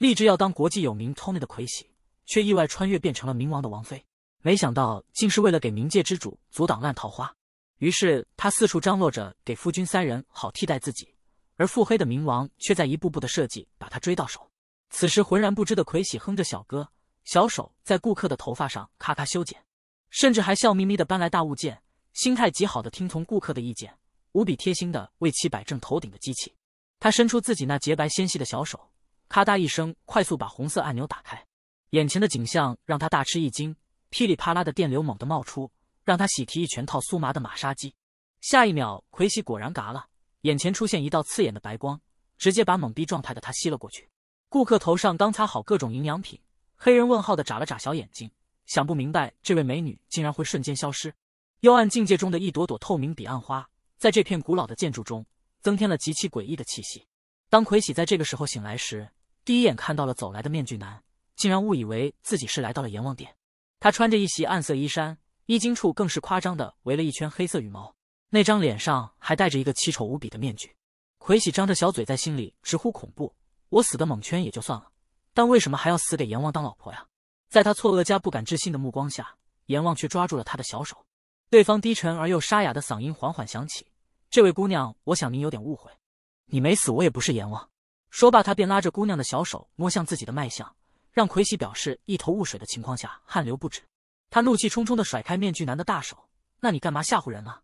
立志要当国际有名 Tony 的魁喜，却意外穿越变成了冥王的王妃。没想到竟是为了给冥界之主阻挡烂桃花，于是他四处张罗着给夫君三人好替代自己。而腹黑的冥王却在一步步的设计把他追到手。此时浑然不知的魁喜哼着小歌，小手在顾客的头发上咔咔修剪，甚至还笑眯眯的搬来大物件，心态极好的听从顾客的意见，无比贴心的为其摆正头顶的机器。他伸出自己那洁白纤细的小手。咔嗒一声，快速把红色按钮打开，眼前的景象让他大吃一惊，噼里啪啦的电流猛地冒出，让他喜提一全套酥麻的马杀鸡。下一秒，奎喜果然嘎了，眼前出现一道刺眼的白光，直接把懵逼状态的他吸了过去。顾客头上刚擦好各种营养品，黑人问号的眨了眨小眼睛，想不明白这位美女竟然会瞬间消失。幽暗境界中的一朵朵透明彼岸花，在这片古老的建筑中增添了极其诡异的气息。当奎喜在这个时候醒来时，第一眼看到了走来的面具男，竟然误以为自己是来到了阎王殿。他穿着一袭暗色衣衫，衣襟处更是夸张的围了一圈黑色羽毛，那张脸上还戴着一个奇丑无比的面具。魁喜张着小嘴，在心里直呼恐怖。我死的蒙圈也就算了，但为什么还要死给阎王当老婆呀？在他错愕加不敢置信的目光下，阎王却抓住了他的小手，对方低沉而又沙哑的嗓音缓缓响起：“这位姑娘，我想您有点误会，你没死，我也不是阎王。”说罢，他便拉着姑娘的小手摸向自己的脉象，让奎喜表示一头雾水的情况下汗流不止。他怒气冲冲地甩开面具男的大手：“那你干嘛吓唬人啊？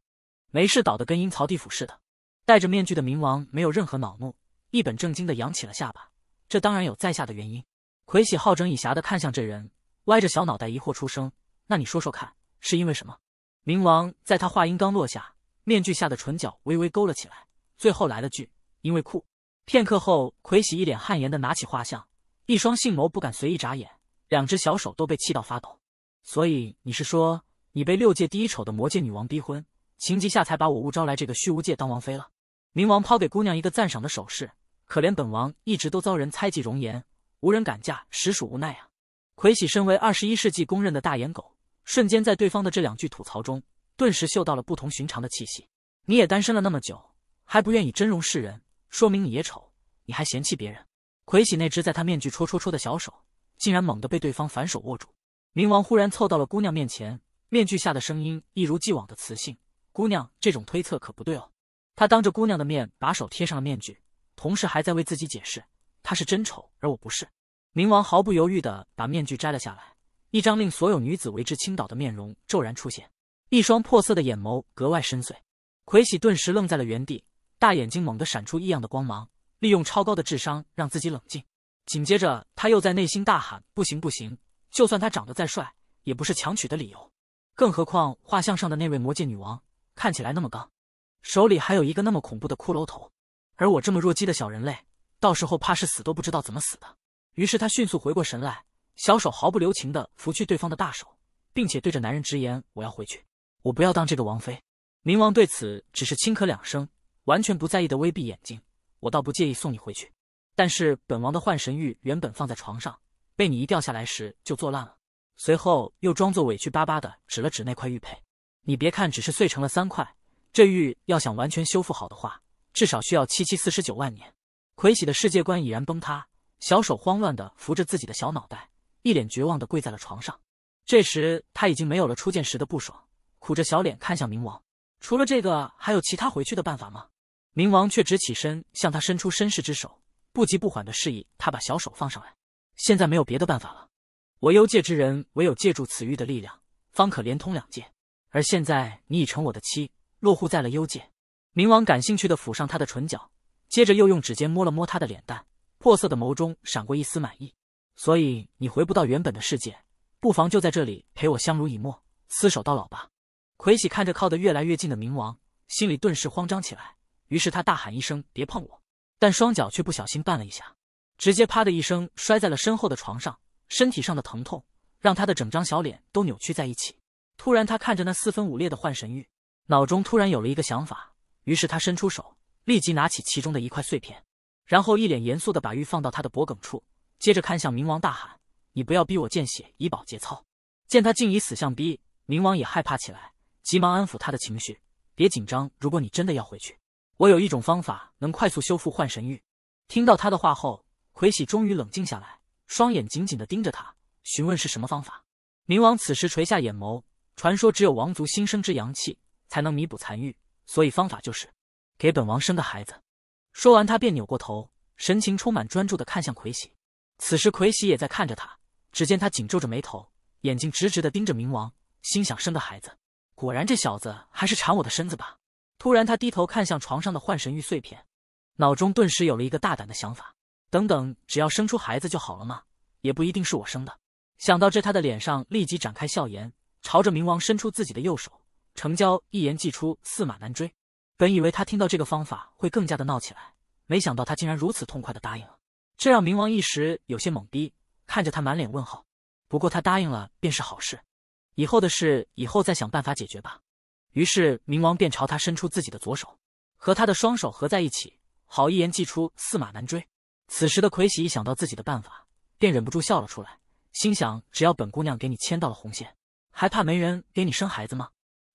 没事倒的跟阴曹地府似的。”戴着面具的冥王没有任何恼怒，一本正经地扬起了下巴：“这当然有在下的原因。”奎喜好整以暇地看向这人，歪着小脑袋疑惑出声：“那你说说看，是因为什么？”冥王在他话音刚落下，面具下的唇角微微勾了起来，最后来了句：“因为酷。”片刻后，魁喜一脸汗颜的拿起画像，一双杏眸不敢随意眨眼，两只小手都被气到发抖。所以你是说，你被六界第一丑的魔界女王逼婚，情急下才把我误招来这个虚无界当王妃了？冥王抛给姑娘一个赞赏的手势，可怜本王一直都遭人猜忌容颜，无人敢嫁，实属无奈啊。魁喜身为二十一世纪公认的大眼狗，瞬间在对方的这两句吐槽中，顿时嗅到了不同寻常的气息。你也单身了那么久，还不愿意真容示人？说明你也丑，你还嫌弃别人？魁喜那只在他面具戳戳戳的小手，竟然猛地被对方反手握住。冥王忽然凑到了姑娘面前，面具下的声音一如既往的磁性：“姑娘，这种推测可不对哦。”他当着姑娘的面把手贴上了面具，同时还在为自己解释：“他是真丑，而我不是。”冥王毫不犹豫的把面具摘了下来，一张令所有女子为之倾倒的面容骤然出现，一双破色的眼眸格外深邃。魁喜顿时愣在了原地。大眼睛猛地闪出异样的光芒，利用超高的智商让自己冷静。紧接着，他又在内心大喊：“不行不行！就算他长得再帅，也不是强娶的理由。更何况画像上的那位魔界女王看起来那么刚，手里还有一个那么恐怖的骷髅头。而我这么弱鸡的小人类，到时候怕是死都不知道怎么死的。”于是他迅速回过神来，小手毫不留情地拂去对方的大手，并且对着男人直言：“我要回去，我不要当这个王妃。”冥王对此只是轻咳两声。完全不在意的微闭眼睛，我倒不介意送你回去，但是本王的幻神玉原本放在床上，被你一掉下来时就坐烂了。随后又装作委屈巴巴的指了指那块玉佩，你别看只是碎成了三块，这玉要想完全修复好的话，至少需要七七四十九万年。魁喜的世界观已然崩塌，小手慌乱的扶着自己的小脑袋，一脸绝望的跪在了床上。这时他已经没有了初见时的不爽，苦着小脸看向冥王，除了这个还有其他回去的办法吗？冥王却直起身，向他伸出绅士之手，不急不缓地示意他把小手放上来。现在没有别的办法了，我幽界之人唯有借助此玉的力量，方可连通两界。而现在你已成我的妻，落户在了幽界。冥王感兴趣的抚上他的唇角，接着又用指尖摸了摸他的脸蛋，破色的眸中闪过一丝满意。所以你回不到原本的世界，不妨就在这里陪我相濡以沫，厮守到老吧。魁喜看着靠得越来越近的冥王，心里顿时慌张起来。于是他大喊一声：“别碰我！”但双脚却不小心绊了一下，直接啪的一声摔在了身后的床上。身体上的疼痛让他的整张小脸都扭曲在一起。突然，他看着那四分五裂的幻神玉，脑中突然有了一个想法。于是他伸出手，立即拿起其中的一块碎片，然后一脸严肃地把玉放到他的脖颈处，接着看向冥王，大喊：“你不要逼我见血，以保节操！”见他竟以死相逼，冥王也害怕起来，急忙安抚他的情绪：“别紧张，如果你真的要回去。”我有一种方法能快速修复幻神玉。听到他的话后，奎喜终于冷静下来，双眼紧紧的盯着他，询问是什么方法。冥王此时垂下眼眸，传说只有王族新生之阳气才能弥补残玉，所以方法就是给本王生个孩子。说完，他便扭过头，神情充满专注的看向奎喜。此时，奎喜也在看着他，只见他紧皱着眉头，眼睛直直的盯着冥王，心想生个孩子，果然这小子还是馋我的身子吧。突然，他低头看向床上的幻神玉碎片，脑中顿时有了一个大胆的想法。等等，只要生出孩子就好了嘛，也不一定是我生的。想到这，他的脸上立即展开笑颜，朝着冥王伸出自己的右手，成交一言既出，驷马难追。本以为他听到这个方法会更加的闹起来，没想到他竟然如此痛快的答应了，这让冥王一时有些懵逼，看着他满脸问号。不过他答应了便是好事，以后的事以后再想办法解决吧。于是冥王便朝他伸出自己的左手，和他的双手合在一起，好一言既出，驷马难追。此时的魁喜一想到自己的办法，便忍不住笑了出来，心想：只要本姑娘给你牵到了红线，还怕没人给你生孩子吗？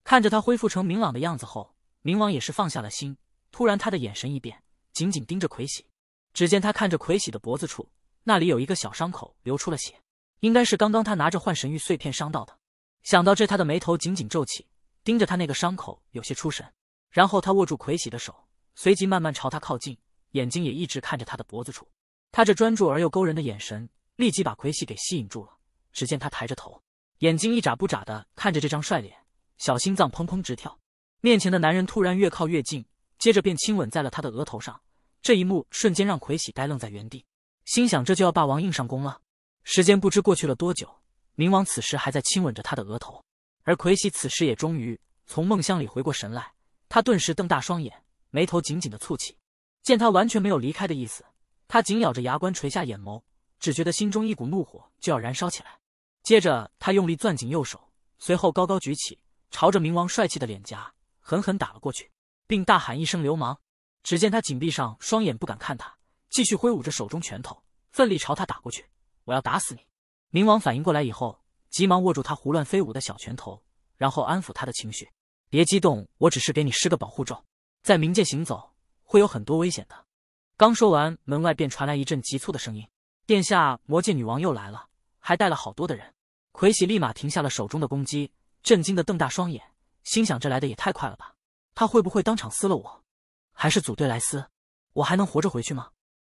看着他恢复成明朗的样子后，冥王也是放下了心。突然，他的眼神一变，紧紧盯着魁喜。只见他看着魁喜的脖子处，那里有一个小伤口，流出了血，应该是刚刚他拿着幻神玉碎片伤到的。想到这，他的眉头紧紧皱起。盯着他那个伤口，有些出神。然后他握住奎喜的手，随即慢慢朝他靠近，眼睛也一直看着他的脖子处。他这专注而又勾人的眼神，立即把奎喜给吸引住了。只见他抬着头，眼睛一眨不眨的看着这张帅脸，小心脏砰砰直跳。面前的男人突然越靠越近，接着便亲吻在了他的额头上。这一幕瞬间让奎喜呆愣在原地，心想这就要霸王硬上弓了。时间不知过去了多久，冥王此时还在亲吻着他的额头。而奎西此时也终于从梦乡里回过神来，他顿时瞪大双眼，眉头紧紧的蹙起。见他完全没有离开的意思，他紧咬着牙关，垂下眼眸，只觉得心中一股怒火就要燃烧起来。接着，他用力攥紧右手，随后高高举起，朝着冥王帅气的脸颊狠狠打了过去，并大喊一声“流氓”。只见他紧闭上双眼，不敢看他，继续挥舞着手中拳头，奋力朝他打过去。“我要打死你！”冥王反应过来以后。急忙握住他胡乱飞舞的小拳头，然后安抚他的情绪：“别激动，我只是给你施个保护咒。在冥界行走会有很多危险的。”刚说完，门外便传来一阵急促的声音：“殿下，魔界女王又来了，还带了好多的人。”奎喜立马停下了手中的攻击，震惊的瞪大双眼，心想：“这来的也太快了吧！他会不会当场撕了我？还是组队来撕？我还能活着回去吗？”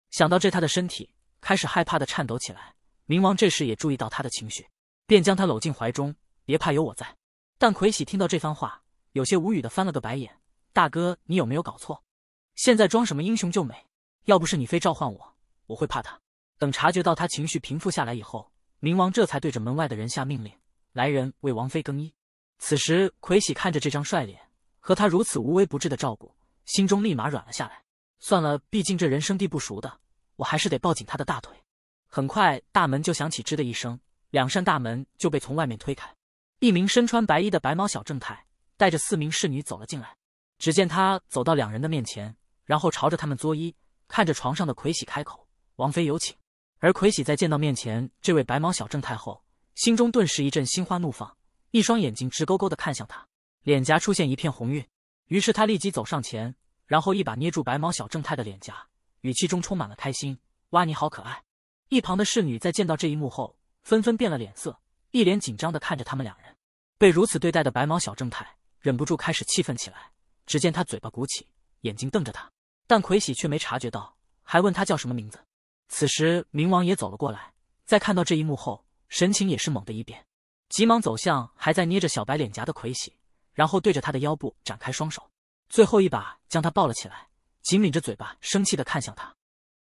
想到这，他的身体开始害怕的颤抖起来。冥王这时也注意到他的情绪。便将他搂进怀中，别怕，有我在。但魁喜听到这番话，有些无语的翻了个白眼：“大哥，你有没有搞错？现在装什么英雄救美？要不是你非召唤我，我会怕他。”等察觉到他情绪平复下来以后，冥王这才对着门外的人下命令：“来人为王妃更衣。”此时，魁喜看着这张帅脸和他如此无微不至的照顾，心中立马软了下来。算了，毕竟这人生地不熟的，我还是得抱紧他的大腿。很快，大门就响起“吱”的一声。两扇大门就被从外面推开，一名身穿白衣的白毛小正太带着四名侍女走了进来。只见他走到两人的面前，然后朝着他们作揖，看着床上的奎喜开口：“王妃有请。”而奎喜在见到面前这位白毛小正太后，心中顿时一阵心花怒放，一双眼睛直勾勾的看向他，脸颊出现一片红晕。于是他立即走上前，然后一把捏住白毛小正太的脸颊，语气中充满了开心：“哇，你好可爱！”一旁的侍女在见到这一幕后，纷纷变了脸色，一脸紧张的看着他们两人。被如此对待的白毛小正太忍不住开始气愤起来。只见他嘴巴鼓起，眼睛瞪着他，但魁喜却没察觉到，还问他叫什么名字。此时，冥王也走了过来，在看到这一幕后，神情也是猛地一变，急忙走向还在捏着小白脸颊的魁喜，然后对着他的腰部展开双手，最后一把将他抱了起来，紧抿着嘴巴，生气的看向他。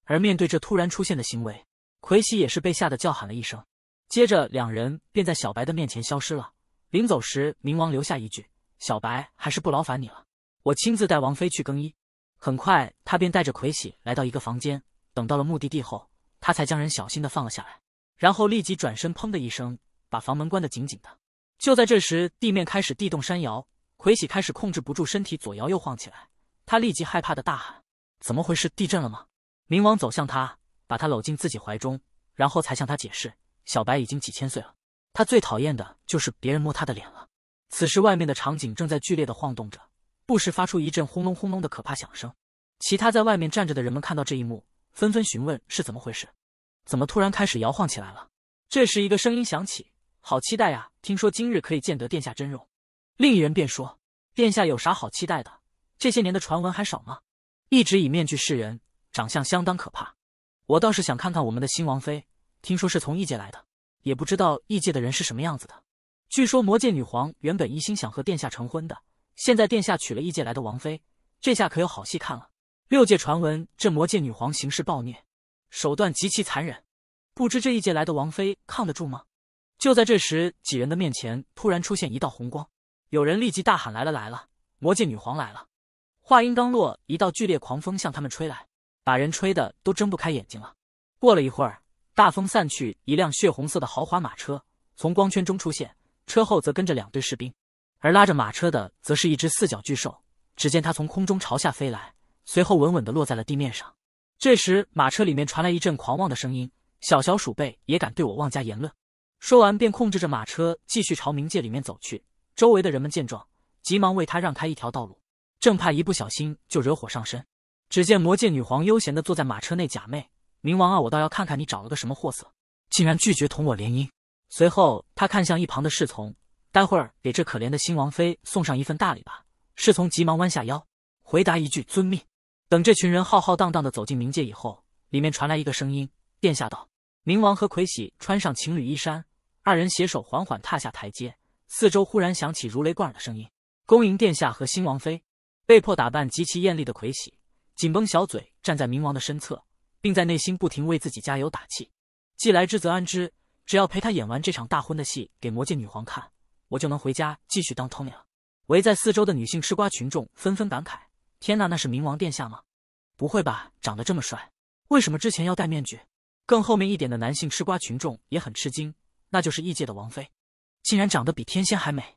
而面对这突然出现的行为，魁喜也是被吓得叫喊了一声。接着，两人便在小白的面前消失了。临走时，冥王留下一句：“小白，还是不劳烦你了，我亲自带王妃去更衣。”很快，他便带着魁喜来到一个房间。等到了目的地后，他才将人小心的放了下来，然后立即转身，砰的一声把房门关得紧紧的。就在这时，地面开始地动山摇，魁喜开始控制不住身体，左摇右晃起来。他立即害怕的大喊：“怎么回事？地震了吗？”冥王走向他，把他搂进自己怀中，然后才向他解释。小白已经几千岁了，他最讨厌的就是别人摸他的脸了。此时外面的场景正在剧烈的晃动着，不时发出一阵轰隆轰隆的可怕响声。其他在外面站着的人们看到这一幕，纷纷询问是怎么回事，怎么突然开始摇晃起来了？这时一个声音响起：“好期待呀，听说今日可以见得殿下真容。”另一人便说：“殿下有啥好期待的？这些年的传闻还少吗？一直以面具示人，长相相当可怕。我倒是想看看我们的新王妃。”听说是从异界来的，也不知道异界的人是什么样子的。据说魔界女皇原本一心想和殿下成婚的，现在殿下娶了异界来的王妃，这下可有好戏看了。六界传闻这魔界女皇行事暴虐，手段极其残忍，不知这异界来的王妃抗得住吗？就在这时，几人的面前突然出现一道红光，有人立即大喊：“来了来了，魔界女皇来了！”话音刚落，一道剧烈狂风向他们吹来，把人吹的都睁不开眼睛了。过了一会儿。大风散去，一辆血红色的豪华马车从光圈中出现，车后则跟着两队士兵，而拉着马车的则是一只四脚巨兽。只见它从空中朝下飞来，随后稳稳地落在了地面上。这时，马车里面传来一阵狂妄的声音：“小小鼠辈也敢对我妄加言论！”说完，便控制着马车继续朝冥界里面走去。周围的人们见状，急忙为他让开一条道路，正怕一不小心就惹火上身。只见魔界女皇悠闲地坐在马车内假寐。冥王啊，我倒要看看你找了个什么货色，竟然拒绝同我联姻。随后，他看向一旁的侍从，待会儿给这可怜的新王妃送上一份大礼吧。侍从急忙弯下腰，回答一句：“遵命。”等这群人浩浩荡荡的走进冥界以后，里面传来一个声音：“殿下道，冥王和魁喜穿上情侣衣衫，二人携手缓缓踏下台阶。四周忽然响起如雷贯耳的声音：‘恭迎殿下和新王妃。’被迫打扮极其艳丽的魁喜，紧绷小嘴站在冥王的身侧。”并在内心不停为自己加油打气。既来之则安之，只要陪他演完这场大婚的戏，给魔界女皇看，我就能回家继续当 Tony 了。围在四周的女性吃瓜群众纷纷感慨：天呐，那是冥王殿下吗？不会吧，长得这么帅，为什么之前要戴面具？更后面一点的男性吃瓜群众也很吃惊：那就是异界的王妃，竟然长得比天仙还美，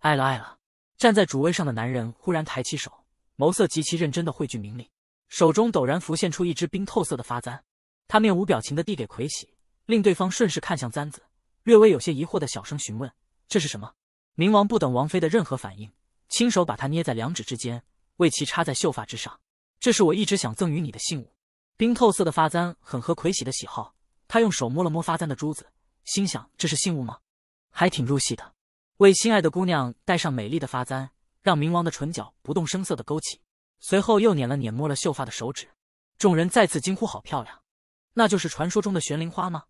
爱了爱了。站在主位上的男人忽然抬起手，眸色极其认真的汇聚明利。手中陡然浮现出一只冰透色的发簪，他面无表情地递给葵喜，令对方顺势看向簪子，略微有些疑惑地小声询问：“这是什么？”冥王不等王妃的任何反应，亲手把它捏在两指之间，为其插在秀发之上。这是我一直想赠予你的信物。冰透色的发簪很合葵喜的喜好，他用手摸了摸发簪的珠子，心想：“这是信物吗？还挺入戏的。”为心爱的姑娘戴上美丽的发簪，让冥王的唇角不动声色地勾起。随后又捻了捻摸了秀发的手指，众人再次惊呼：“好漂亮！那就是传说中的玄灵花吗？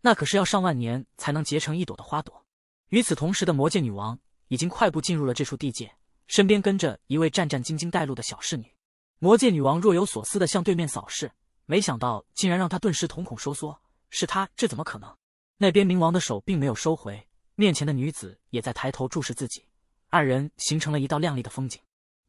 那可是要上万年才能结成一朵的花朵。”与此同时，的魔界女王已经快步进入了这处地界，身边跟着一位战战兢兢带路的小侍女。魔界女王若有所思地向对面扫视，没想到竟然让她顿时瞳孔收缩：“是她？这怎么可能？”那边冥王的手并没有收回，面前的女子也在抬头注视自己，二人形成了一道亮丽的风景。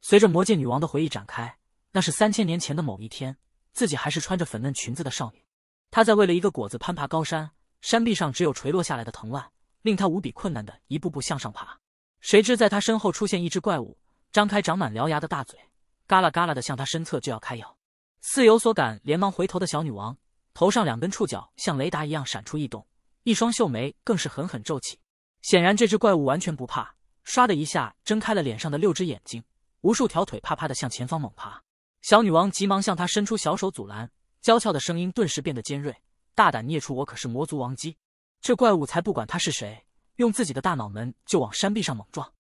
随着魔界女王的回忆展开，那是三千年前的某一天，自己还是穿着粉嫩裙子的少女。她在为了一个果子攀爬高山，山壁上只有垂落下来的藤蔓，令她无比困难的一步步向上爬。谁知在她身后出现一只怪物，张开长满獠牙的大嘴，嘎啦嘎啦的向她身侧就要开咬。似有所感，连忙回头的小女王头上两根触角像雷达一样闪出异动，一双秀眉更是狠狠皱起。显然这只怪物完全不怕，唰的一下睁开了脸上的六只眼睛。无数条腿啪啪的向前方猛爬，小女王急忙向他伸出小手阻拦，娇俏的声音顿时变得尖锐：“大胆孽畜，我可是魔族王姬！”这怪物才不管他是谁，用自己的大脑门就往山壁上猛撞。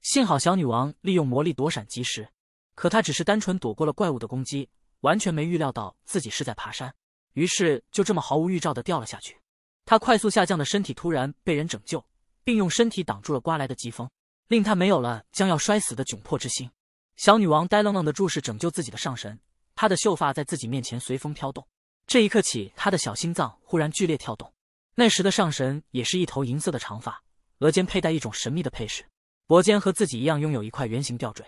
幸好小女王利用魔力躲闪及时，可她只是单纯躲过了怪物的攻击，完全没预料到自己是在爬山，于是就这么毫无预兆的掉了下去。她快速下降的身体突然被人拯救，并用身体挡住了刮来的疾风，令她没有了将要摔死的窘迫之心。小女王呆愣愣地注视拯救自己的上神，她的秀发在自己面前随风飘动。这一刻起，她的小心脏忽然剧烈跳动。那时的上神也是一头银色的长发，额间佩戴一种神秘的配饰，脖间和自己一样拥有一块圆形吊坠。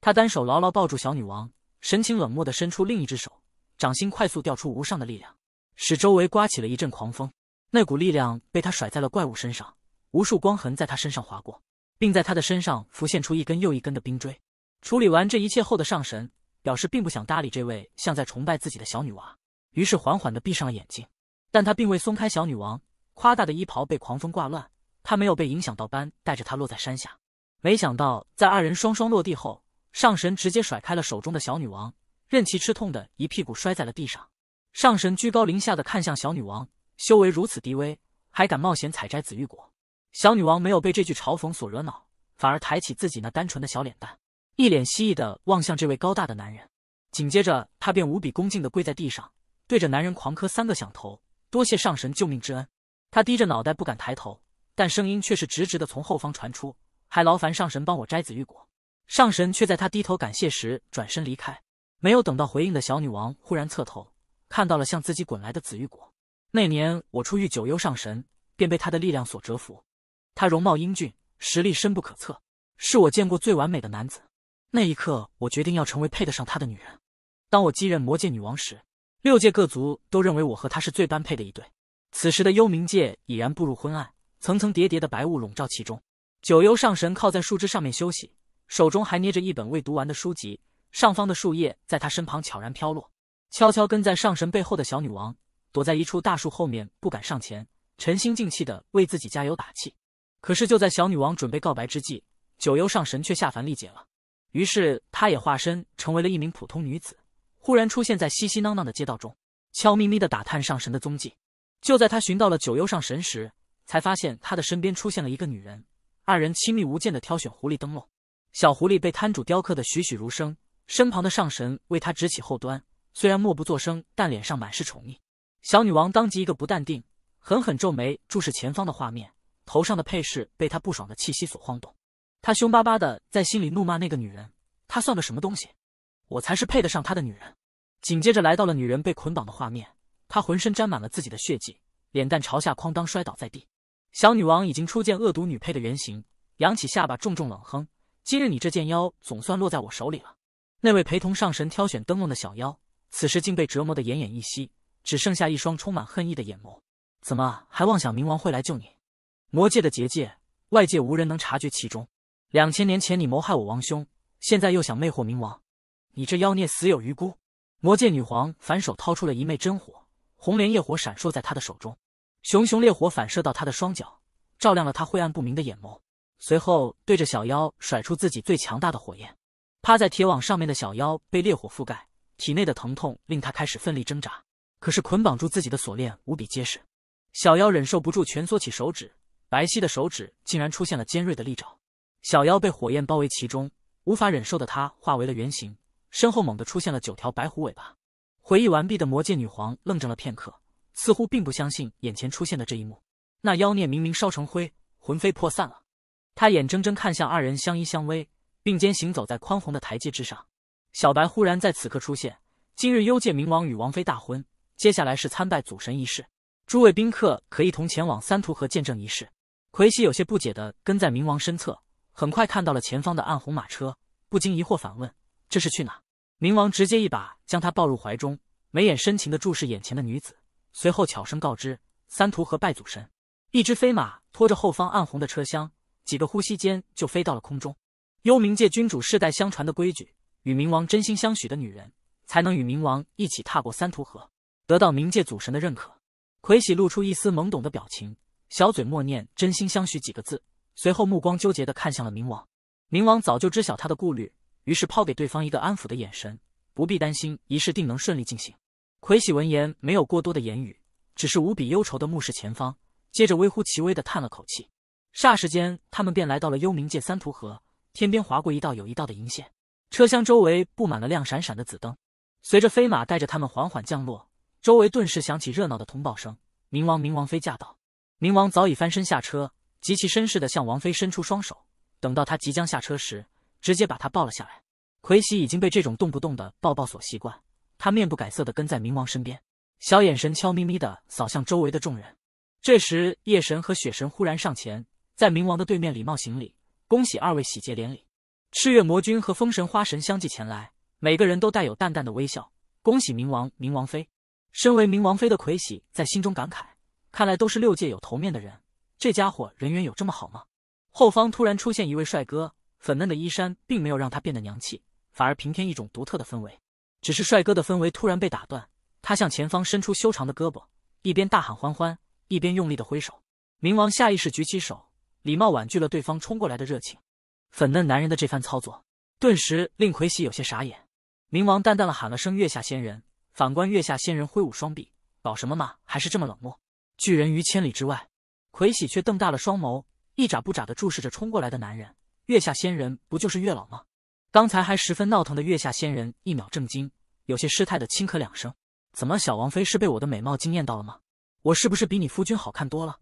他单手牢牢抱住小女王，神情冷漠地伸出另一只手，掌心快速调出无上的力量，使周围刮起了一阵狂风。那股力量被他甩在了怪物身上，无数光痕在他身上划过，并在他的身上浮现出一根又一根的冰锥。处理完这一切后的上神表示并不想搭理这位像在崇拜自己的小女娃，于是缓缓地闭上了眼睛。但他并未松开小女王，夸大的衣袍被狂风挂乱。他没有被影响到般，带着她落在山下。没想到在二人双双落地后，上神直接甩开了手中的小女王，任其吃痛的一屁股摔在了地上。上神居高临下的看向小女王，修为如此低微，还敢冒险采摘紫玉果？小女王没有被这句嘲讽所惹恼，反而抬起自己那单纯的小脸蛋。一脸蜥蜴的望向这位高大的男人，紧接着他便无比恭敬的跪在地上，对着男人狂磕三个响头，多谢上神救命之恩。他低着脑袋不敢抬头，但声音却是直直的从后方传出，还劳烦上神帮我摘紫玉果。上神却在他低头感谢时转身离开，没有等到回应的小女王忽然侧头看到了向自己滚来的紫玉果。那年我初遇九幽上神，便被他的力量所折服。他容貌英俊，实力深不可测，是我见过最完美的男子。那一刻，我决定要成为配得上他的女人。当我继任魔界女王时，六界各族都认为我和她是最般配的一对。此时的幽冥界已然步入昏暗，层层叠叠的白雾笼罩其中。九幽上神靠在树枝上面休息，手中还捏着一本未读完的书籍，上方的树叶在他身旁悄然飘落。悄悄跟在上神背后的小女王躲在一处大树后面，不敢上前，沉心静气的为自己加油打气。可是就在小女王准备告白之际，九幽上神却下凡历劫了。于是，她也化身成为了一名普通女子，忽然出现在熙熙攘攘的街道中，悄咪咪的打探上神的踪迹。就在她寻到了九幽上神时，才发现她的身边出现了一个女人，二人亲密无间的挑选狐狸灯笼。小狐狸被摊主雕刻的栩栩如生，身旁的上神为他直起后端，虽然默不作声，但脸上满是宠溺。小女王当即一个不淡定，狠狠皱眉注视前方的画面，头上的配饰被她不爽的气息所晃动。他凶巴巴的在心里怒骂那个女人，她算个什么东西？我才是配得上她的女人。紧接着来到了女人被捆绑的画面，她浑身沾满了自己的血迹，脸蛋朝下哐当摔倒在地。小女王已经初见恶毒女配的原型，扬起下巴重重冷哼：“今日你这件妖总算落在我手里了。”那位陪同上神挑选灯笼的小妖，此时竟被折磨得奄奄一息，只剩下一双充满恨意的眼眸。怎么还妄想冥王会来救你？魔界的结界，外界无人能察觉其中。两千年前你谋害我王兄，现在又想魅惑冥王，你这妖孽死有余辜！魔界女皇反手掏出了一昧真火，红莲业火闪烁在她的手中，熊熊烈火反射到她的双脚，照亮了她晦暗不明的眼眸。随后对着小妖甩出自己最强大的火焰，趴在铁网上面的小妖被烈火覆盖，体内的疼痛令他开始奋力挣扎，可是捆绑住自己的锁链无比结实，小妖忍受不住，蜷缩起手指，白皙的手指竟然出现了尖锐的利爪。小妖被火焰包围其中，无法忍受的他化为了原形，身后猛地出现了九条白狐尾巴。回忆完毕的魔界女皇愣怔了片刻，似乎并不相信眼前出现的这一幕。那妖孽明明烧成灰，魂飞魄散了。她眼睁睁看向二人相依相偎，并肩行走在宽宏的台阶之上。小白忽然在此刻出现。今日幽界冥王与王妃大婚，接下来是参拜祖神仪式，诸位宾客可一同前往三途河见证仪式。奎西有些不解的跟在冥王身侧。很快看到了前方的暗红马车，不禁疑惑反问：“这是去哪？”冥王直接一把将他抱入怀中，眉眼深情地注视眼前的女子，随后悄声告知：“三途河拜祖神。”一只飞马拖着后方暗红的车厢，几个呼吸间就飞到了空中。幽冥界君主世代相传的规矩，与冥王真心相许的女人，才能与冥王一起踏过三途河，得到冥界祖神的认可。魁喜露出一丝懵懂的表情，小嘴默念“真心相许”几个字。随后，目光纠结地看向了冥王。冥王早就知晓他的顾虑，于是抛给对方一个安抚的眼神：“不必担心，仪式定能顺利进行。”葵喜闻言，没有过多的言语，只是无比忧愁地目视前方，接着微乎其微地叹了口气。霎时间，他们便来到了幽冥界三途河。天边划过一道有一道的银线，车厢周围布满了亮闪闪的紫灯。随着飞马带着他们缓缓降落，周围顿时响起热闹的通报声：“冥王，冥王妃驾到！”冥王早已翻身下车。极其绅士的向王妃伸出双手，等到他即将下车时，直接把他抱了下来。奎喜已经被这种动不动的抱抱所习惯，他面不改色的跟在冥王身边，小眼神悄咪咪的扫向周围的众人。这时，夜神和雪神忽然上前，在冥王的对面礼貌行礼：“恭喜二位喜结连理！”赤月魔君和风神花神相继前来，每个人都带有淡淡的微笑：“恭喜冥王、冥王妃。”身为冥王妃的奎喜在心中感慨：“看来都是六界有头面的人。”这家伙人缘有这么好吗？后方突然出现一位帅哥，粉嫩的衣衫并没有让他变得娘气，反而平添一种独特的氛围。只是帅哥的氛围突然被打断，他向前方伸出修长的胳膊，一边大喊“欢欢”，一边用力的挥手。冥王下意识举起手，礼貌婉拒了对方冲过来的热情。粉嫩男人的这番操作，顿时令魁喜有些傻眼。冥王淡淡的喊了声“月下仙人”，反观月下仙人挥舞双臂，搞什么嘛？还是这么冷漠，拒人于千里之外。魁喜却瞪大了双眸，一眨不眨的注视着冲过来的男人。月下仙人不就是月老吗？刚才还十分闹腾的月下仙人一秒震惊，有些失态的轻咳两声：“怎么，小王妃是被我的美貌惊艳到了吗？我是不是比你夫君好看多了？”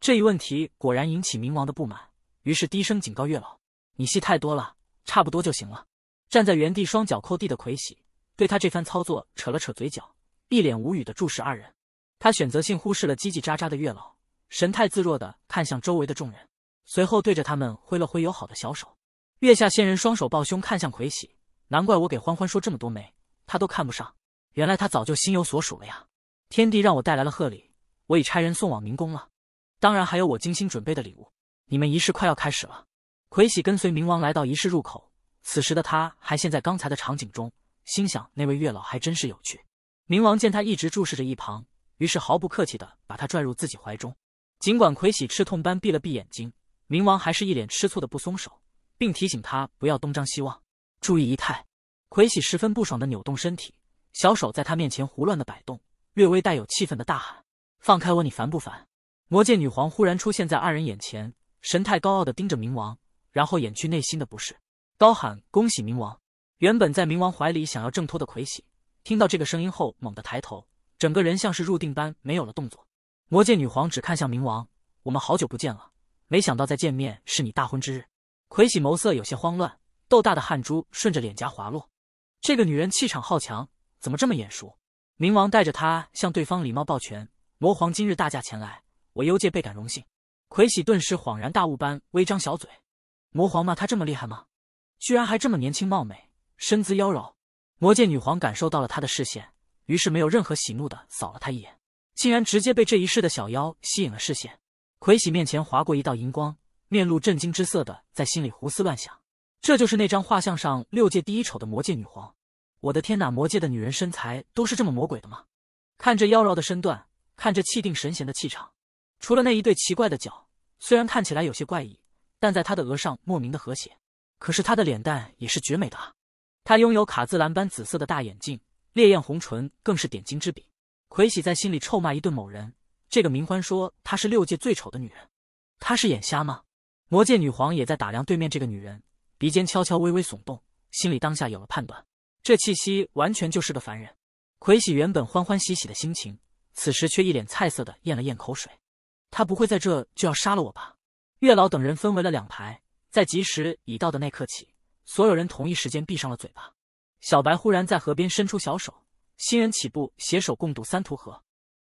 这一问题果然引起冥王的不满，于是低声警告月老：“你戏太多了，差不多就行了。”站在原地双脚扣地的魁喜，对他这番操作扯了扯嘴角，一脸无语的注视二人。他选择性忽视了叽叽喳喳的月老。神态自若的看向周围的众人，随后对着他们挥了挥友好的小手。月下仙人双手抱胸，看向魁喜，难怪我给欢欢说这么多媒，他都看不上，原来他早就心有所属了呀！天帝让我带来了贺礼，我已差人送往明宫了，当然还有我精心准备的礼物。你们仪式快要开始了。魁喜跟随冥王来到仪式入口，此时的他还陷在刚才的场景中，心想那位月老还真是有趣。冥王见他一直注视着一旁，于是毫不客气的把他拽入自己怀中。尽管魁喜吃痛般闭了闭眼睛，冥王还是一脸吃醋的不松手，并提醒他不要东张西望，注意仪态。魁喜十分不爽的扭动身体，小手在他面前胡乱的摆动，略微带有气愤的大喊：“放开我，你烦不烦？”魔界女皇忽然出现在二人眼前，神态高傲的盯着冥王，然后掩去内心的不适，高喊：“恭喜冥王！”原本在冥王怀里想要挣脱的魁喜，听到这个声音后猛地抬头，整个人像是入定般没有了动作。魔界女皇只看向冥王，我们好久不见了，没想到再见面是你大婚之日。魁喜眸色有些慌乱，豆大的汗珠顺着脸颊滑落。这个女人气场好强，怎么这么眼熟？冥王带着她向对方礼貌抱拳，魔皇今日大驾前来，我幽界倍感荣幸。魁喜顿时恍然大悟般微张小嘴，魔皇嘛，他这么厉害吗？居然还这么年轻貌美，身姿妖娆。魔界女皇感受到了他的视线，于是没有任何喜怒的扫了他一眼。竟然直接被这一世的小妖吸引了视线，魁喜面前划过一道银光，面露震惊之色的在心里胡思乱想：这就是那张画像上六界第一丑的魔界女皇？我的天哪！魔界的女人身材都是这么魔鬼的吗？看这妖娆的身段，看这气定神闲的气场，除了那一对奇怪的脚，虽然看起来有些怪异，但在她的额上莫名的和谐。可是她的脸蛋也是绝美的，啊！她拥有卡姿兰般紫色的大眼睛，烈焰红唇更是点睛之笔。奎喜在心里臭骂一顿某人，这个明欢说她是六界最丑的女人，她是眼瞎吗？魔界女皇也在打量对面这个女人，鼻尖悄悄微微耸动，心里当下有了判断，这气息完全就是个凡人。奎喜原本欢欢喜喜的心情，此时却一脸菜色的咽了咽口水，他不会在这就要杀了我吧？月老等人分为了两排，在吉时已到的那刻起，所有人同一时间闭上了嘴巴。小白忽然在河边伸出小手。新人起步，携手共渡三途河，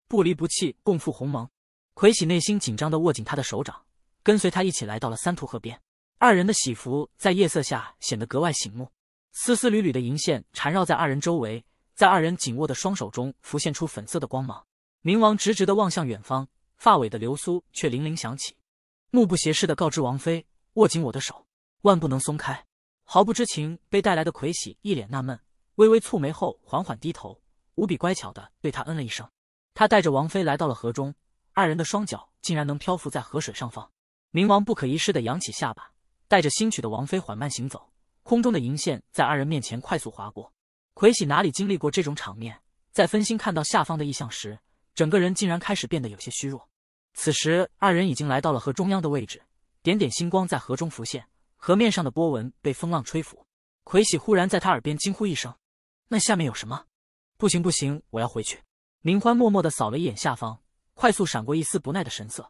不离不弃，共赴鸿蒙。魁喜内心紧张的握紧他的手掌，跟随他一起来到了三途河边。二人的喜服在夜色下显得格外醒目，丝丝缕缕的银线缠绕在二人周围，在二人紧握的双手中浮现出粉色的光芒。冥王直直的望向远方，发尾的流苏却铃铃响起，目不斜视的告知王妃：“握紧我的手，万不能松开。”毫不知情被带来的魁喜一脸纳闷，微微蹙眉后缓缓低头。无比乖巧的对他嗯了一声，他带着王妃来到了河中，二人的双脚竟然能漂浮在河水上方。冥王不可一世的扬起下巴，带着新娶的王妃缓慢行走，空中的银线在二人面前快速划过。奎喜哪里经历过这种场面，在分心看到下方的异象时，整个人竟然开始变得有些虚弱。此时，二人已经来到了河中央的位置，点点星光在河中浮现，河面上的波纹被风浪吹拂。奎喜忽然在他耳边惊呼一声：“那下面有什么？”不行不行，我要回去。明欢默默地扫了一眼下方，快速闪过一丝不耐的神色。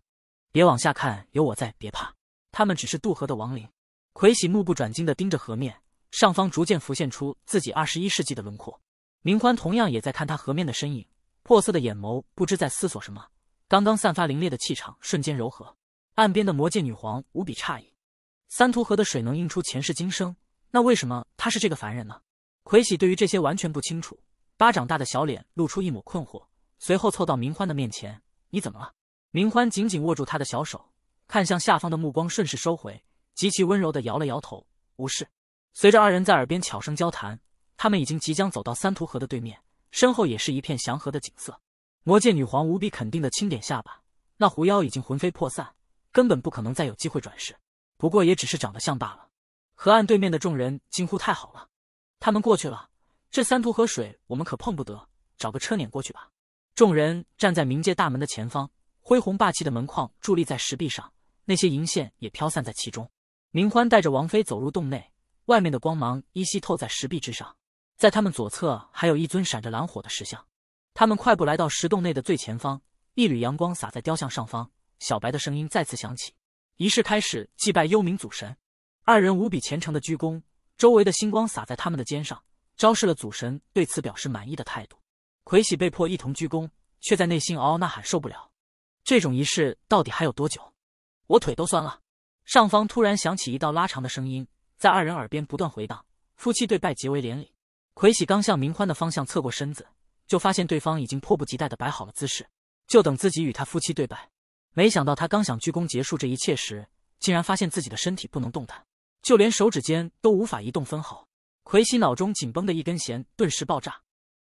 别往下看，有我在，别怕。他们只是渡河的亡灵。魁喜目不转睛地盯着河面，上方逐渐浮现出自己二十一世纪的轮廓。明欢同样也在看他河面的身影，破色的眼眸不知在思索什么。刚刚散发凌冽的气场瞬间柔和。岸边的魔界女皇无比诧异：三途河的水能映出前世今生，那为什么他是这个凡人呢？魁喜对于这些完全不清楚。巴掌大的小脸露出一抹困惑，随后凑到明欢的面前：“你怎么了？”明欢紧紧握住他的小手，看向下方的目光顺势收回，极其温柔的摇了摇头：“无事。”随着二人在耳边悄声交谈，他们已经即将走到三途河的对面，身后也是一片祥和的景色。魔界女皇无比肯定的轻点下巴：“那狐妖已经魂飞魄散，根本不可能再有机会转世。不过也只是长得像罢了。”河岸对面的众人惊呼：“太好了，他们过去了。”这三途河水我们可碰不得，找个车碾过去吧。众人站在冥界大门的前方，恢宏霸气的门框伫立在石壁上，那些银线也飘散在其中。明欢带着王妃走入洞内，外面的光芒依稀透在石壁之上。在他们左侧还有一尊闪着蓝火的石像。他们快步来到石洞内的最前方，一缕阳光洒在雕像上方。小白的声音再次响起：“仪式开始，祭拜幽冥祖神。”二人无比虔诚的鞠躬，周围的星光洒在他们的肩上。昭示了祖神对此表示满意的态度，奎喜被迫一同鞠躬，却在内心嗷嗷呐喊，受不了这种仪式到底还有多久？我腿都酸了。上方突然响起一道拉长的声音，在二人耳边不断回荡。夫妻对拜，结为连理。奎喜刚向明欢的方向侧过身子，就发现对方已经迫不及待的摆好了姿势，就等自己与他夫妻对拜。没想到他刚想鞠躬结束这一切时，竟然发现自己的身体不能动弹，就连手指尖都无法移动分毫。奎西脑中紧绷的一根弦顿时爆炸，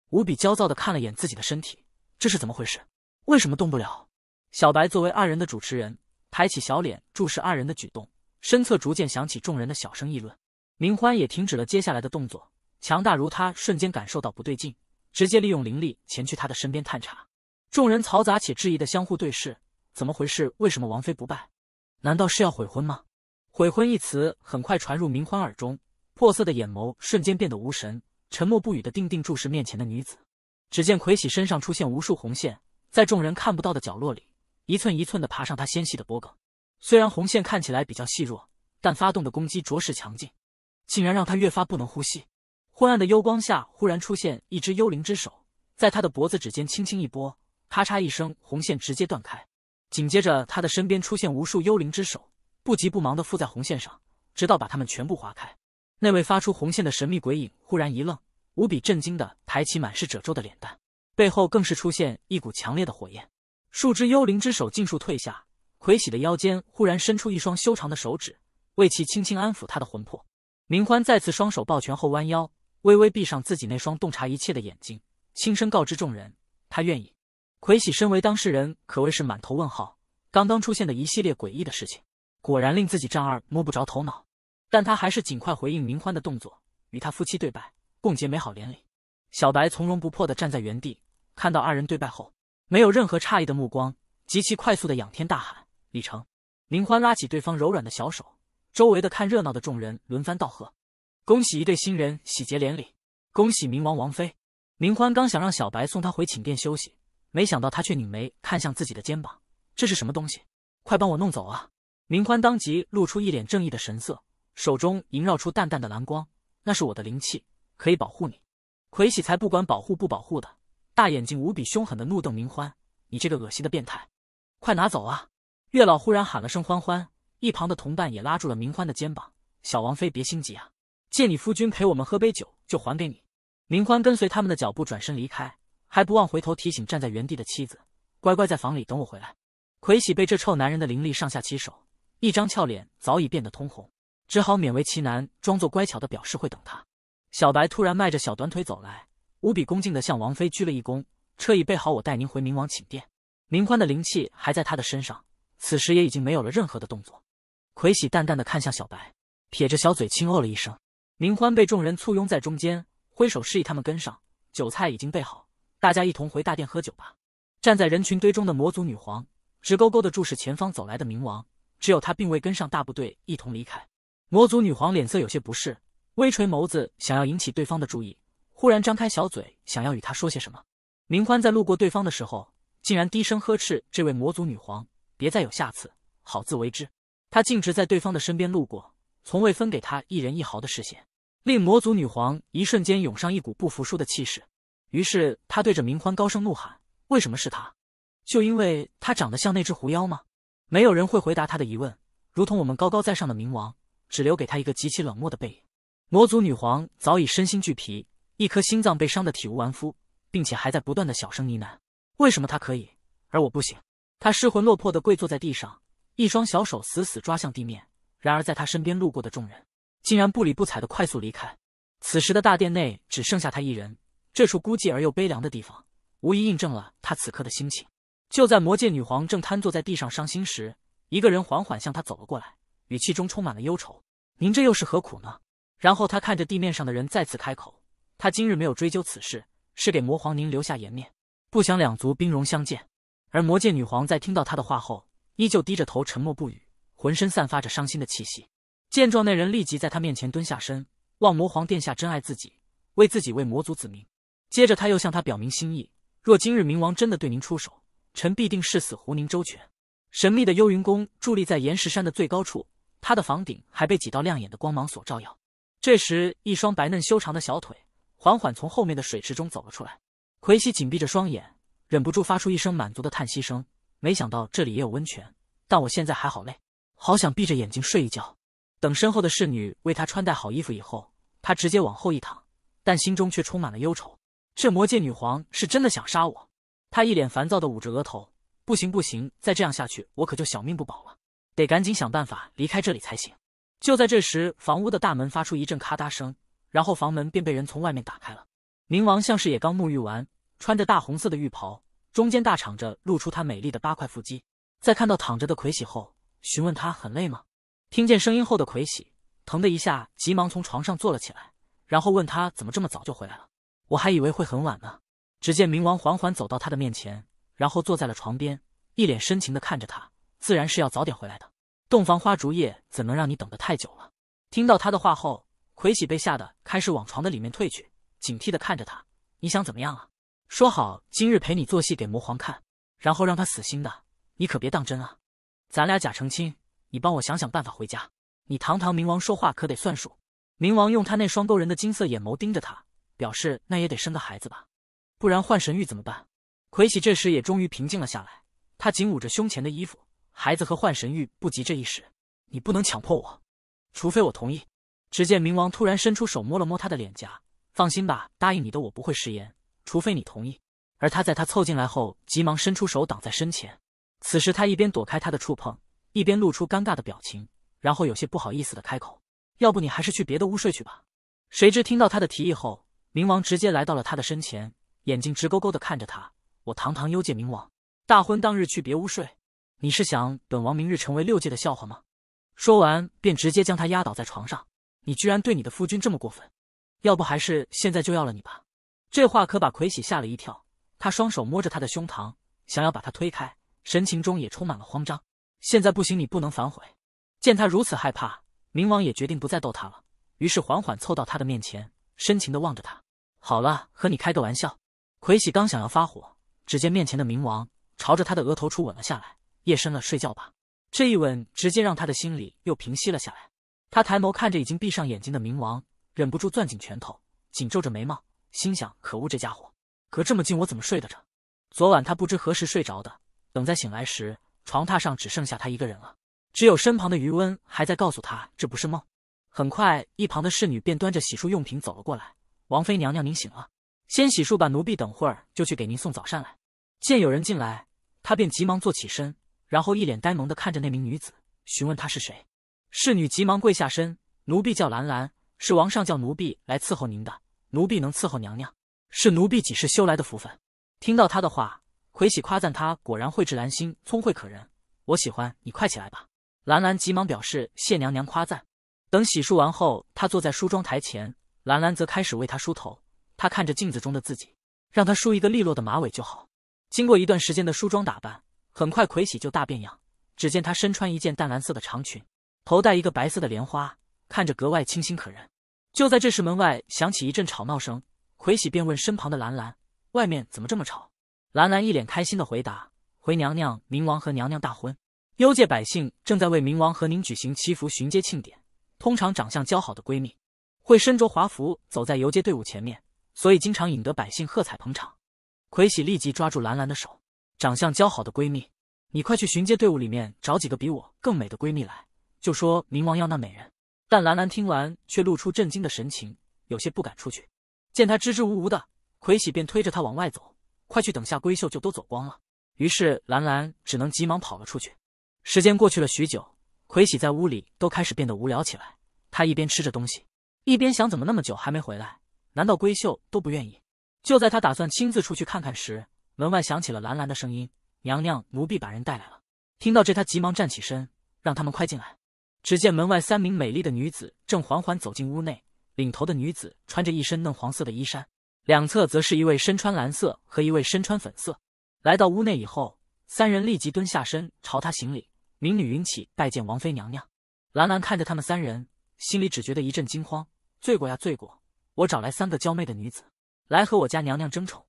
无比焦躁的看了眼自己的身体，这是怎么回事？为什么动不了？小白作为二人的主持人，抬起小脸注视二人的举动，身侧逐渐响起众人的小声议论。明欢也停止了接下来的动作，强大如他瞬间感受到不对劲，直接利用灵力前去他的身边探查。众人嘈杂且质疑的相互对视，怎么回事？为什么王妃不拜？难道是要悔婚吗？悔婚一词很快传入明欢耳中。破色的眼眸瞬间变得无神，沉默不语的定定注视面前的女子。只见奎喜身上出现无数红线，在众人看不到的角落里，一寸一寸的爬上他纤细的脖颈。虽然红线看起来比较细弱，但发动的攻击着实强劲，竟然让他越发不能呼吸。昏暗的幽光下，忽然出现一只幽灵之手，在他的脖子指尖轻轻一拨，咔嚓一声，红线直接断开。紧接着，他的身边出现无数幽灵之手，不急不忙的附在红线上，直到把它们全部划开。那位发出红线的神秘鬼影忽然一愣，无比震惊的抬起满是褶皱的脸蛋，背后更是出现一股强烈的火焰，数只幽灵之手尽数退下。魁喜的腰间忽然伸出一双修长的手指，为其轻轻安抚他的魂魄。明欢再次双手抱拳后弯腰，微微闭上自己那双洞察一切的眼睛，轻声告知众人：“他愿意。”魁喜身为当事人，可谓是满头问号。刚刚出现的一系列诡异的事情，果然令自己丈二摸不着头脑。但他还是尽快回应明欢的动作，与他夫妻对拜，共结美好连理。小白从容不迫的站在原地，看到二人对拜后，没有任何诧异的目光，极其快速的仰天大喊：“李成！”明欢拉起对方柔软的小手，周围的看热闹的众人轮番道贺：“恭喜一对新人喜结连理，恭喜明王王妃！”明欢刚想让小白送他回寝殿休息，没想到他却拧眉看向自己的肩膀，这是什么东西？快帮我弄走啊！明欢当即露出一脸正义的神色。手中萦绕出淡淡的蓝光，那是我的灵气，可以保护你。魁喜才不管保护不保护的，大眼睛无比凶狠的怒瞪明欢：“你这个恶心的变态，快拿走啊！”月老忽然喊了声“欢欢”，一旁的同伴也拉住了明欢的肩膀：“小王妃别心急啊，借你夫君陪我们喝杯酒，就还给你。”明欢跟随他们的脚步转身离开，还不忘回头提醒站在原地的妻子：“乖乖在房里等我回来。”魁喜被这臭男人的灵力上下其手，一张俏脸早已变得通红。只好勉为其难，装作乖巧的表示会等他。小白突然迈着小短腿走来，无比恭敬的向王妃鞠了一躬。车已备好，我带您回冥王寝殿。明欢的灵气还在他的身上，此时也已经没有了任何的动作。魁喜淡淡的看向小白，撇着小嘴轻哦了一声。明欢被众人簇拥在中间，挥手示意他们跟上。酒菜已经备好，大家一同回大殿喝酒吧。站在人群堆中的魔族女皇，直勾勾的注视前方走来的冥王，只有他并未跟上大部队一同离开。魔族女皇脸色有些不适，微垂眸子，想要引起对方的注意。忽然张开小嘴，想要与他说些什么。明欢在路过对方的时候，竟然低声呵斥这位魔族女皇：“别再有下次，好自为之。”他径直在对方的身边路过，从未分给他一人一毫的视线，令魔族女皇一瞬间涌上一股不服输的气势。于是他对着明欢高声怒喊：“为什么是他？就因为他长得像那只狐妖吗？”没有人会回答他的疑问，如同我们高高在上的冥王。只留给他一个极其冷漠的背影。魔族女皇早已身心俱疲，一颗心脏被伤得体无完肤，并且还在不断的小声呢喃：“为什么她可以，而我不行？”她失魂落魄的跪坐在地上，一双小手死死抓向地面。然而，在她身边路过的众人，竟然不理不睬的快速离开。此时的大殿内只剩下她一人，这处孤寂而又悲凉的地方，无疑印证了她此刻的心情。就在魔界女皇正瘫坐在地上伤心时，一个人缓缓向她走了过来。语气中充满了忧愁，您这又是何苦呢？然后他看着地面上的人，再次开口：“他今日没有追究此事，是给魔皇您留下颜面，不想两族兵戎相见。”而魔界女皇在听到他的话后，依旧低着头沉默不语，浑身散发着伤心的气息。见状，那人立即在他面前蹲下身，望魔皇殿下珍爱自己，为自己为魔族子民。接着他又向他表明心意：“若今日冥王真的对您出手，臣必定誓死护您周全。”神秘的幽云宫伫立在岩石山的最高处。他的房顶还被几道亮眼的光芒所照耀。这时，一双白嫩修长的小腿缓缓从后面的水池中走了出来。奎西紧闭着双眼，忍不住发出一声满足的叹息声。没想到这里也有温泉，但我现在还好累，好想闭着眼睛睡一觉。等身后的侍女为他穿戴好衣服以后，他直接往后一躺，但心中却充满了忧愁。这魔界女皇是真的想杀我！他一脸烦躁的捂着额头，不行不行，再这样下去，我可就小命不保了。得赶紧想办法离开这里才行。就在这时，房屋的大门发出一阵咔嗒声，然后房门便被人从外面打开了。冥王像是也刚沐浴完，穿着大红色的浴袍，中间大敞着，露出他美丽的八块腹肌。在看到躺着的魁喜后，询问他很累吗？听见声音后的魁喜疼的一下，急忙从床上坐了起来，然后问他怎么这么早就回来了？我还以为会很晚呢。只见冥王缓缓走到他的面前，然后坐在了床边，一脸深情地看着他。自然是要早点回来的。洞房花烛夜怎能让你等得太久了？听到他的话后，魁喜被吓得开始往床的里面退去，警惕的看着他：“你想怎么样啊？说好今日陪你做戏给魔皇看，然后让他死心的，你可别当真啊！咱俩假成亲，你帮我想想办法回家。你堂堂冥王说话可得算数。”冥王用他那双勾人的金色眼眸盯着他，表示：“那也得生个孩子吧，不然换神域怎么办？”魁喜这时也终于平静了下来，他紧捂着胸前的衣服。孩子和幻神玉不急这一时，你不能强迫我，除非我同意。只见冥王突然伸出手摸了摸他的脸颊，放心吧，答应你的我不会食言，除非你同意。而他在他凑进来后，急忙伸出手挡在身前。此时他一边躲开他的触碰，一边露出尴尬的表情，然后有些不好意思的开口：“要不你还是去别的屋睡去吧。”谁知听到他的提议后，冥王直接来到了他的身前，眼睛直勾勾的看着他：“我堂堂幽界冥王，大婚当日去别屋睡？”你是想本王明日成为六界的笑话吗？说完便直接将他压倒在床上。你居然对你的夫君这么过分，要不还是现在就要了你吧。这话可把魁喜吓了一跳，他双手摸着他的胸膛，想要把他推开，神情中也充满了慌张。现在不行，你不能反悔。见他如此害怕，冥王也决定不再逗他了，于是缓缓凑到他的面前，深情的望着他。好了，和你开个玩笑。魁喜刚想要发火，只见面前的冥王朝着他的额头处吻了下来。夜深了，睡觉吧。这一吻直接让他的心里又平息了下来。他抬眸看着已经闭上眼睛的冥王，忍不住攥紧拳头，紧皱着眉毛，心想：可恶，这家伙隔这么近，我怎么睡得着？昨晚他不知何时睡着的，等再醒来时，床榻上只剩下他一个人了，只有身旁的余温还在告诉他这不是梦。很快，一旁的侍女便端着洗漱用品走了过来：“王妃娘娘，您醒了，先洗漱吧，奴婢等会儿就去给您送早膳来。”见有人进来，他便急忙坐起身。然后一脸呆萌的看着那名女子，询问她是谁。侍女急忙跪下身：“奴婢叫兰兰，是王上叫奴婢来伺候您的。奴婢能伺候娘娘，是奴婢几世修来的福分。”听到她的话，魁喜夸赞她果然蕙质兰心，聪慧可人，我喜欢。你快起来吧。兰兰急忙表示谢娘娘夸赞。等洗漱完后，她坐在梳妆台前，兰兰则开始为她梳头。她看着镜子中的自己，让她梳一个利落的马尾就好。经过一段时间的梳妆打扮。很快，葵喜就大变样。只见她身穿一件淡蓝色的长裙，头戴一个白色的莲花，看着格外清新可人。就在这时，门外响起一阵吵闹声，葵喜便问身旁的兰兰：“外面怎么这么吵？”兰兰一脸开心的回答：“回娘娘，冥王和娘娘大婚，幽界百姓正在为冥王和您举行祈福巡街庆典。通常，长相姣好的闺蜜会身着华服走在游街队伍前面，所以经常引得百姓喝彩捧场。”葵喜立即抓住兰兰的手。长相姣好的闺蜜，你快去巡街队伍里面找几个比我更美的闺蜜来，就说冥王要那美人。但兰兰听完却露出震惊的神情，有些不敢出去。见她支支吾吾的，魁喜便推着她往外走：“快去，等下闺秀就都走光了。”于是兰兰只能急忙跑了出去。时间过去了许久，魁喜在屋里都开始变得无聊起来。他一边吃着东西，一边想怎么那么久还没回来？难道闺秀都不愿意？就在他打算亲自出去看看时，门外响起了兰兰的声音：“娘娘，奴婢把人带来了。”听到这，她急忙站起身，让他们快进来。只见门外三名美丽的女子正缓缓走进屋内，领头的女子穿着一身嫩黄色的衣衫，两侧则是一位身穿蓝色和一位身穿粉色。来到屋内以后，三人立即蹲下身朝她行礼：“民女云起，拜见王妃娘娘。”兰兰看着他们三人，心里只觉得一阵惊慌：“罪过呀，罪过！我找来三个娇媚的女子，来和我家娘娘争宠。”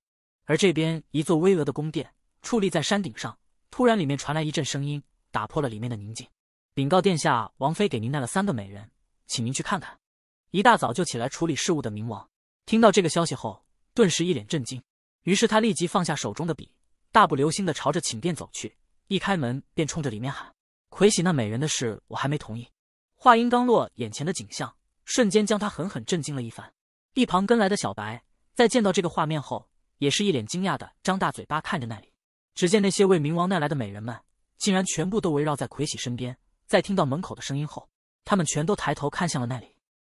而这边，一座巍峨的宫殿矗立在山顶上。突然，里面传来一阵声音，打破了里面的宁静。禀告殿下，王妃给您带了三个美人，请您去看看。一大早就起来处理事务的冥王，听到这个消息后，顿时一脸震惊。于是他立即放下手中的笔，大步流星地朝着寝殿走去。一开门，便冲着里面喊：“奎喜那美人的事，我还没同意。”话音刚落，眼前的景象瞬间将他狠狠震惊了一番。一旁跟来的小白，在见到这个画面后，也是一脸惊讶的张大嘴巴看着那里，只见那些为冥王带来的美人们竟然全部都围绕在魁喜身边。在听到门口的声音后，他们全都抬头看向了那里。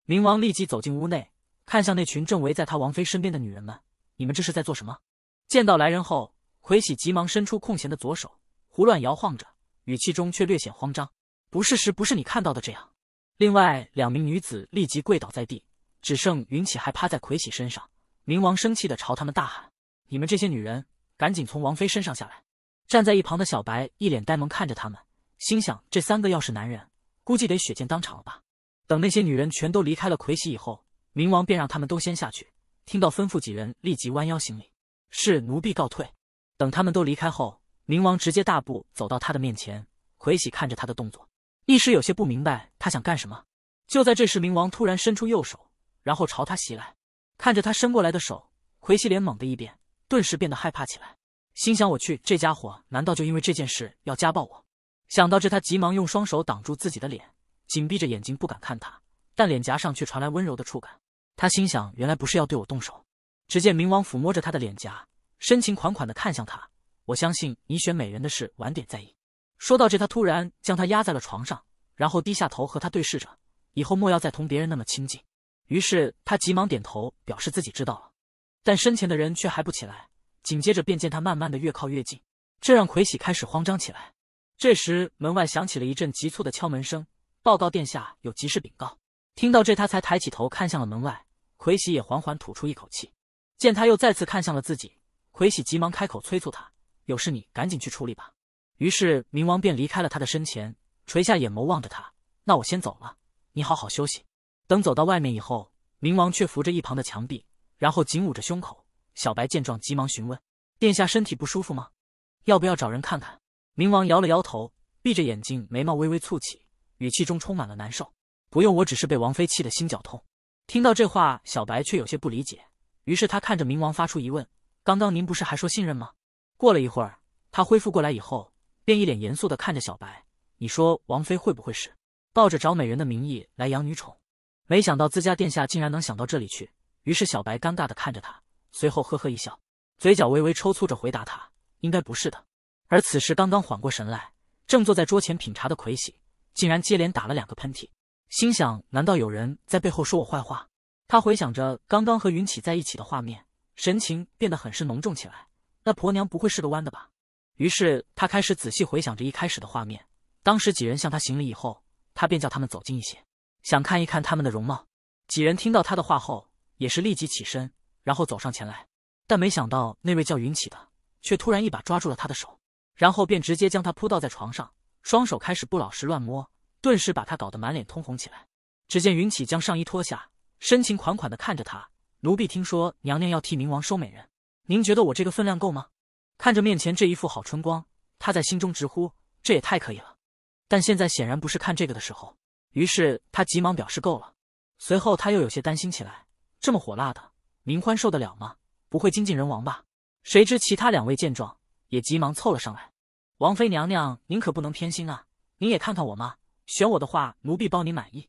冥王立即走进屋内，看向那群正围在他王妃身边的女人们：“你们这是在做什么？”见到来人后，魁喜急忙伸出空闲的左手，胡乱摇晃着，语气中却略显慌张：“不是，时不是你看到的这样。”另外两名女子立即跪倒在地，只剩云起还趴在魁喜身上。冥王生气地朝他们大喊。你们这些女人，赶紧从王妃身上下来！站在一旁的小白一脸呆萌看着他们，心想：这三个要是男人，估计得血溅当场了吧。等那些女人全都离开了魁喜以后，冥王便让他们都先下去。听到吩咐，几人立即弯腰行礼：“是奴婢告退。”等他们都离开后，冥王直接大步走到他的面前。魁喜看着他的动作，一时有些不明白他想干什么。就在这时，冥王突然伸出右手，然后朝他袭来。看着他伸过来的手，魁喜脸猛的一变。顿时变得害怕起来，心想：我去，这家伙难道就因为这件事要家暴我？想到这，他急忙用双手挡住自己的脸，紧闭着眼睛不敢看他，但脸颊上却传来温柔的触感。他心想：原来不是要对我动手。只见冥王抚摸着他的脸颊，深情款款的看向他。我相信你选美人的事晚点再议。说到这，他突然将他压在了床上，然后低下头和他对视着。以后莫要再同别人那么亲近。于是他急忙点头，表示自己知道了。但身前的人却还不起来，紧接着便见他慢慢的越靠越近，这让魁喜开始慌张起来。这时门外响起了一阵急促的敲门声，报告殿下有急事禀告。听到这，他才抬起头看向了门外。魁喜也缓缓吐出一口气，见他又再次看向了自己，魁喜急忙开口催促他：“有事你赶紧去处理吧。”于是冥王便离开了他的身前，垂下眼眸望着他：“那我先走了，你好好休息。”等走到外面以后，冥王却扶着一旁的墙壁。然后紧捂着胸口，小白见状急忙询问：“殿下身体不舒服吗？要不要找人看看？”明王摇了摇头，闭着眼睛，眉毛微微蹙起，语气中充满了难受。“不用，我只是被王妃气得心绞痛。”听到这话，小白却有些不理解，于是他看着明王，发出疑问：“刚刚您不是还说信任吗？”过了一会儿，他恢复过来以后，便一脸严肃的看着小白：“你说王妃会不会是抱着找美人的名义来养女宠？没想到自家殿下竟然能想到这里去。”于是小白尴尬的看着他，随后呵呵一笑，嘴角微微抽搐着回答：“他应该不是的。”而此时刚刚缓过神来，正坐在桌前品茶的魁喜，竟然接连打了两个喷嚏，心想：“难道有人在背后说我坏话？”他回想着刚刚和云起在一起的画面，神情变得很是浓重起来。那婆娘不会是个弯的吧？于是他开始仔细回想着一开始的画面。当时几人向他行礼以后，他便叫他们走近一些，想看一看他们的容貌。几人听到他的话后。也是立即起身，然后走上前来，但没想到那位叫云起的却突然一把抓住了他的手，然后便直接将他扑倒在床上，双手开始不老实乱摸，顿时把他搞得满脸通红起来。只见云起将上衣脱下，深情款款地看着他。奴婢听说娘娘要替冥王收美人，您觉得我这个分量够吗？看着面前这一副好春光，他在心中直呼这也太可以了。但现在显然不是看这个的时候，于是他急忙表示够了。随后他又有些担心起来。这么火辣的明欢受得了吗？不会精尽人亡吧？谁知其他两位见状也急忙凑了上来。王妃娘娘，您可不能偏心啊！您也看看我嘛，选我的话，奴婢包你满意。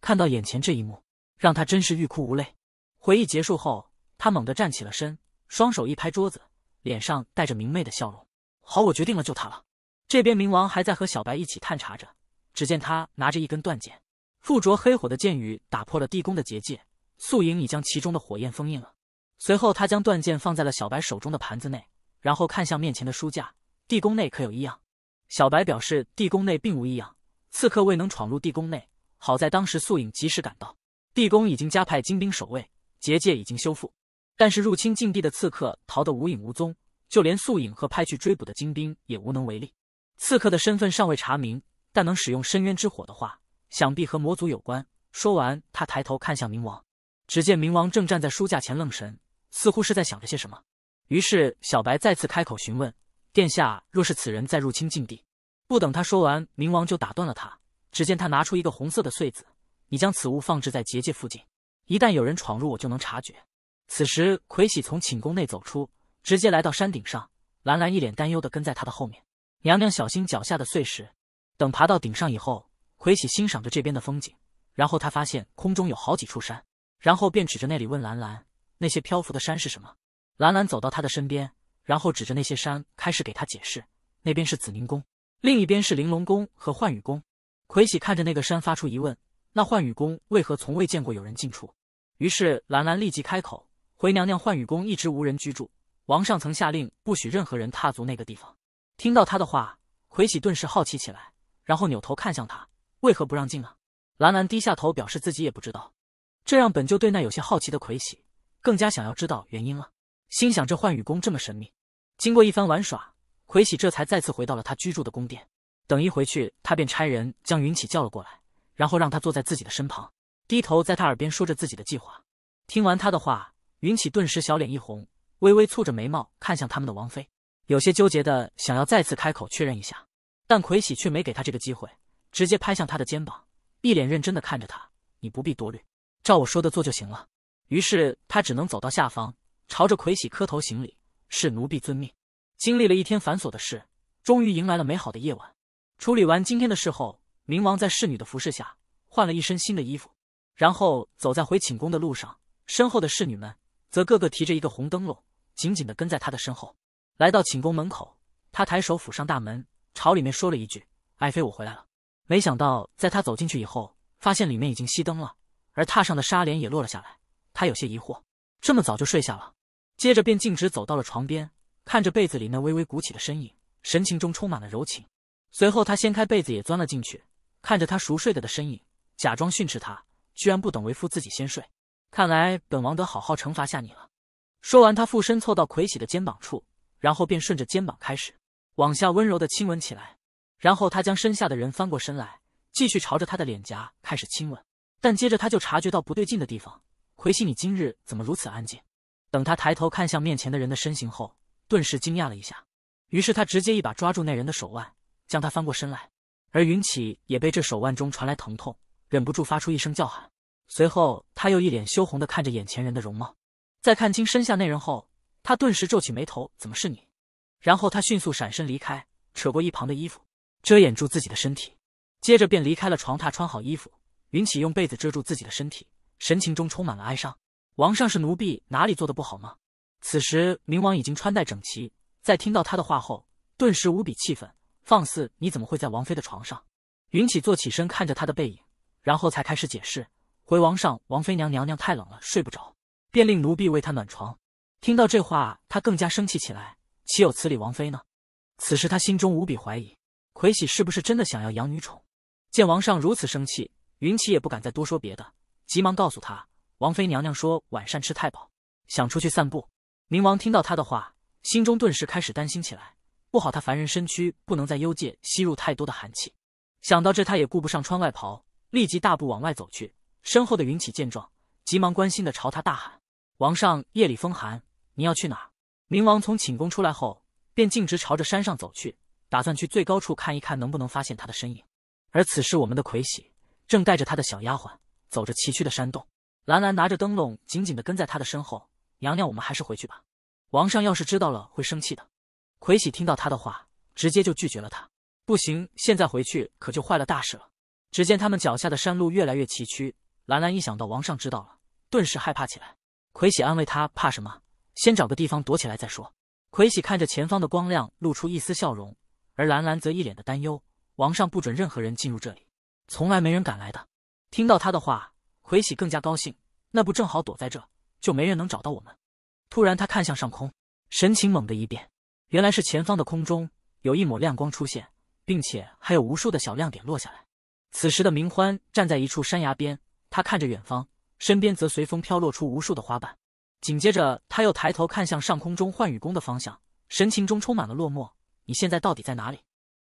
看到眼前这一幕，让他真是欲哭无泪。回忆结束后，他猛地站起了身，双手一拍桌子，脸上带着明媚的笑容。好，我决定了，就他了。这边冥王还在和小白一起探查着，只见他拿着一根断剑，附着黑火的剑雨打破了地宫的结界。素影已将其中的火焰封印了。随后，他将断剑放在了小白手中的盘子内，然后看向面前的书架。地宫内可有异样？小白表示地宫内并无异样。刺客未能闯入地宫内，好在当时素影及时赶到。地宫已经加派精兵守卫，结界已经修复。但是入侵禁地的刺客逃得无影无踪，就连素影和派去追捕的精兵也无能为力。刺客的身份尚未查明，但能使用深渊之火的话，想必和魔族有关。说完，他抬头看向冥王。只见冥王正站在书架前愣神，似乎是在想着些什么。于是小白再次开口询问：“殿下，若是此人在入侵禁地？”不等他说完，冥王就打断了他。只见他拿出一个红色的碎子，你将此物放置在结界附近，一旦有人闯入，我就能察觉。此时，葵喜从寝宫内走出，直接来到山顶上。兰兰一脸担忧的跟在他的后面：“娘娘，小心脚下的碎石。”等爬到顶上以后，葵喜欣赏着这边的风景，然后他发现空中有好几处山。然后便指着那里问兰兰：“那些漂浮的山是什么？”兰兰走到他的身边，然后指着那些山开始给他解释：“那边是紫宁宫，另一边是玲珑宫和幻羽宫。”魁喜看着那个山，发出疑问：“那幻羽宫为何从未见过有人进出？”于是兰兰立即开口：“回娘娘，幻羽宫一直无人居住，王上曾下令不许任何人踏足那个地方。”听到他的话，魁喜顿时好奇起来，然后扭头看向他：“为何不让进？”兰兰低下头，表示自己也不知道。这让本就对那有些好奇的魁喜更加想要知道原因了，心想这幻羽宫这么神秘。经过一番玩耍，魁喜这才再次回到了他居住的宫殿。等一回去，他便差人将云起叫了过来，然后让他坐在自己的身旁，低头在他耳边说着自己的计划。听完他的话，云起顿时小脸一红，微微蹙着眉毛看向他们的王妃，有些纠结的想要再次开口确认一下，但魁喜却没给他这个机会，直接拍向他的肩膀，一脸认真的看着他：“你不必多虑。”照我说的做就行了。于是他只能走到下方，朝着魁喜磕头行礼：“是奴婢遵命。”经历了一天繁琐的事，终于迎来了美好的夜晚。处理完今天的事后，冥王在侍女的服侍下换了一身新的衣服，然后走在回寝宫的路上，身后的侍女们则个个提着一个红灯笼，紧紧的跟在他的身后。来到寝宫门口，他抬手抚上大门，朝里面说了一句：“爱妃，我回来了。”没想到，在他走进去以后，发现里面已经熄灯了。而榻上的纱帘也落了下来，他有些疑惑，这么早就睡下了。接着便径直走到了床边，看着被子里那微微鼓起的身影，神情中充满了柔情。随后他掀开被子也钻了进去，看着他熟睡的的身影，假装训斥他居然不等为夫自己先睡，看来本王得好好惩罚下你了。说完，他附身凑到魁喜的肩膀处，然后便顺着肩膀开始往下温柔的亲吻起来。然后他将身下的人翻过身来，继续朝着他的脸颊开始亲吻。但接着他就察觉到不对劲的地方。奎西，你今日怎么如此安静？等他抬头看向面前的人的身形后，顿时惊讶了一下。于是他直接一把抓住那人的手腕，将他翻过身来。而云起也被这手腕中传来疼痛，忍不住发出一声叫喊。随后他又一脸羞红的看着眼前人的容貌，在看清身下那人后，他顿时皱起眉头：“怎么是你？”然后他迅速闪身离开，扯过一旁的衣服遮掩住自己的身体，接着便离开了床榻，穿好衣服。云起用被子遮住自己的身体，神情中充满了哀伤。王上是奴婢哪里做的不好吗？此时明王已经穿戴整齐，在听到他的话后，顿时无比气愤：“放肆！你怎么会在王妃的床上？”云起坐起身，看着他的背影，然后才开始解释：“回王上，王妃娘娘娘娘太冷了，睡不着，便令奴婢为她暖床。”听到这话，他更加生气起来：“岂有此理！王妃呢？”此时他心中无比怀疑，奎喜是不是真的想要养女宠？见王上如此生气。云起也不敢再多说别的，急忙告诉他：“王妃娘娘说晚膳吃太饱，想出去散步。”明王听到他的话，心中顿时开始担心起来。不好，他凡人身躯不能在幽界吸入太多的寒气。想到这，他也顾不上穿外袍，立即大步往外走去。身后的云起见状，急忙关心的朝他大喊：“王上，夜里风寒，你要去哪儿？”明王从寝宫出来后，便径直朝着山上走去，打算去最高处看一看，能不能发现他的身影。而此时，我们的魁喜。正带着他的小丫鬟走着崎岖的山洞，兰兰拿着灯笼，紧紧的跟在他的身后。娘娘，我们还是回去吧，王上要是知道了会生气的。魁喜听到他的话，直接就拒绝了他。不行，现在回去可就坏了大事了。只见他们脚下的山路越来越崎岖，兰兰一想到王上知道了，顿时害怕起来。魁喜安慰他，怕什么？先找个地方躲起来再说。魁喜看着前方的光亮，露出一丝笑容，而兰兰则一脸的担忧。王上不准任何人进入这里。从来没人敢来的。听到他的话，奎喜更加高兴。那不正好躲在这，就没人能找到我们。突然，他看向上空，神情猛地一变。原来是前方的空中有一抹亮光出现，并且还有无数的小亮点落下来。此时的明欢站在一处山崖边，他看着远方，身边则随风飘落出无数的花瓣。紧接着，他又抬头看向上空中幻雨宫的方向，神情中充满了落寞。你现在到底在哪里？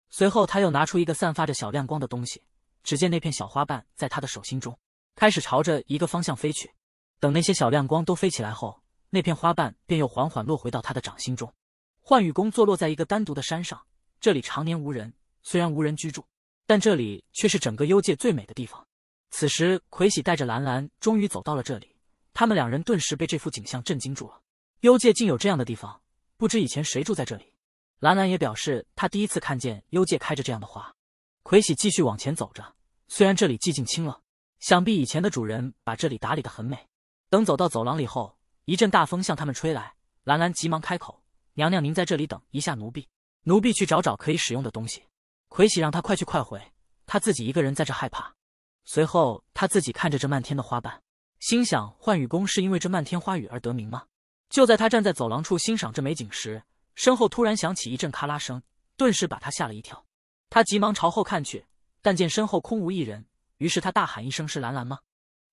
随后，他又拿出一个散发着小亮光的东西。只见那片小花瓣在他的手心中开始朝着一个方向飞去，等那些小亮光都飞起来后，那片花瓣便又缓缓落回到他的掌心中。幻羽宫坐落在一个单独的山上，这里常年无人。虽然无人居住，但这里却是整个幽界最美的地方。此时，魁喜带着兰兰终于走到了这里，他们两人顿时被这幅景象震惊住了。幽界竟有这样的地方，不知以前谁住在这里。兰兰也表示，她第一次看见幽界开着这样的花。魁喜继续往前走着，虽然这里寂静清冷，想必以前的主人把这里打理得很美。等走到走廊里后，一阵大风向他们吹来，兰兰急忙开口：“娘娘，您在这里等一下，奴婢，奴婢去找找可以使用的东西。”魁喜让他快去快回，他自己一个人在这害怕。随后他自己看着这漫天的花瓣，心想：“幻雨宫是因为这漫天花雨而得名吗？”就在他站在走廊处欣赏这美景时，身后突然响起一阵咔啦声，顿时把他吓了一跳。他急忙朝后看去，但见身后空无一人。于是他大喊一声：“是兰兰吗？”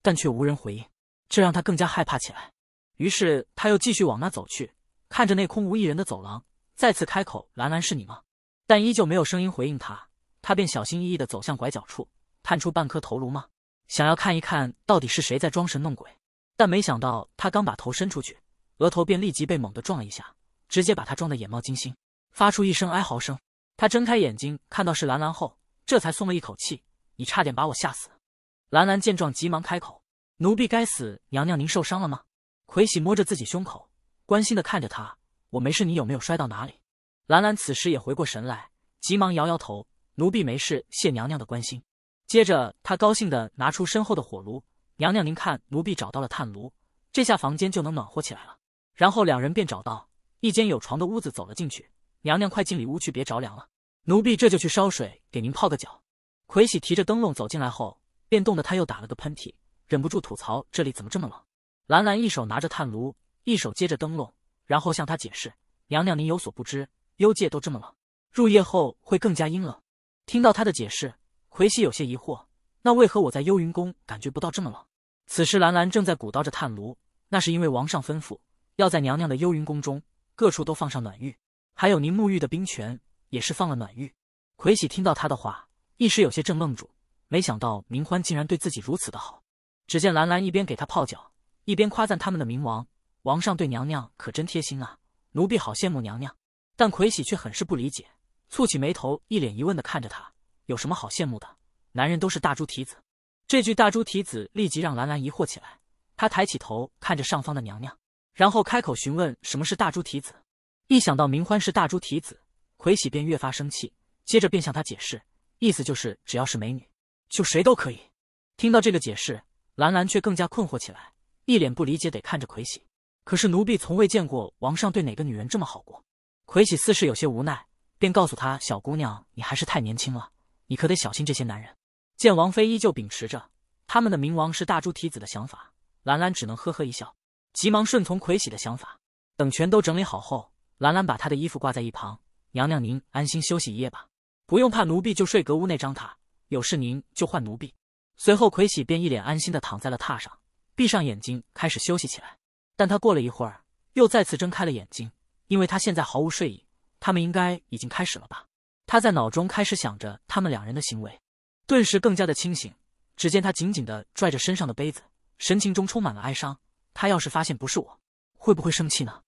但却无人回应，这让他更加害怕起来。于是他又继续往那走去，看着那空无一人的走廊，再次开口：“兰兰，是你吗？”但依旧没有声音回应他。他便小心翼翼地走向拐角处，探出半颗头颅吗，想要看一看到底是谁在装神弄鬼。但没想到，他刚把头伸出去，额头便立即被猛地撞了一下，直接把他撞得眼冒金星，发出一声哀嚎声。他睁开眼睛，看到是兰兰后，这才松了一口气。你差点把我吓死。兰兰见状，急忙开口：“奴婢该死，娘娘您受伤了吗？”奎喜摸着自己胸口，关心的看着他：“我没事，你有没有摔到哪里？”兰兰此时也回过神来，急忙摇摇头：“奴婢没事，谢娘娘的关心。”接着，他高兴的拿出身后的火炉：“娘娘您看，奴婢找到了炭炉，这下房间就能暖和起来了。”然后两人便找到一间有床的屋子，走了进去。娘娘快进里屋去，别着凉了。奴婢这就去烧水给您泡个脚。魁喜提着灯笼走进来后，便冻得他又打了个喷嚏，忍不住吐槽这里怎么这么冷。兰兰一手拿着炭炉，一手接着灯笼，然后向他解释：娘娘您有所不知，幽界都这么冷，入夜后会更加阴冷。听到他的解释，魁喜有些疑惑，那为何我在幽云宫感觉不到这么冷？此时兰兰正在鼓捣着炭炉，那是因为王上吩咐要在娘娘的幽云宫中各处都放上暖玉。还有您沐浴的冰泉也是放了暖浴。葵喜听到他的话，一时有些正愣住，没想到明欢竟然对自己如此的好。只见兰兰一边给他泡脚，一边夸赞他们的明王王上对娘娘可真贴心啊，奴婢好羡慕娘娘。但葵喜却很是不理解，蹙起眉头，一脸疑问的看着他，有什么好羡慕的？男人都是大猪蹄子。这句大猪蹄子立即让兰兰疑惑起来，她抬起头看着上方的娘娘，然后开口询问什么是大猪蹄子。一想到明欢是大猪蹄子，葵喜便越发生气，接着便向他解释，意思就是只要是美女，就谁都可以。听到这个解释，兰兰却更加困惑起来，一脸不理解地看着葵喜。可是奴婢从未见过王上对哪个女人这么好过。葵喜似是有些无奈，便告诉他：“小姑娘，你还是太年轻了，你可得小心这些男人。”见王妃依旧秉持着他们的明王是大猪蹄子的想法，兰兰只能呵呵一笑，急忙顺从葵喜的想法。等全都整理好后。兰兰把她的衣服挂在一旁，娘娘您安心休息一夜吧，不用怕，奴婢就睡阁屋那张榻，有事您就唤奴婢。随后，葵喜便一脸安心的躺在了榻上，闭上眼睛开始休息起来。但他过了一会儿，又再次睁开了眼睛，因为他现在毫无睡意。他们应该已经开始了吧？他在脑中开始想着他们两人的行为，顿时更加的清醒。只见他紧紧的拽着身上的杯子，神情中充满了哀伤。他要是发现不是我，会不会生气呢？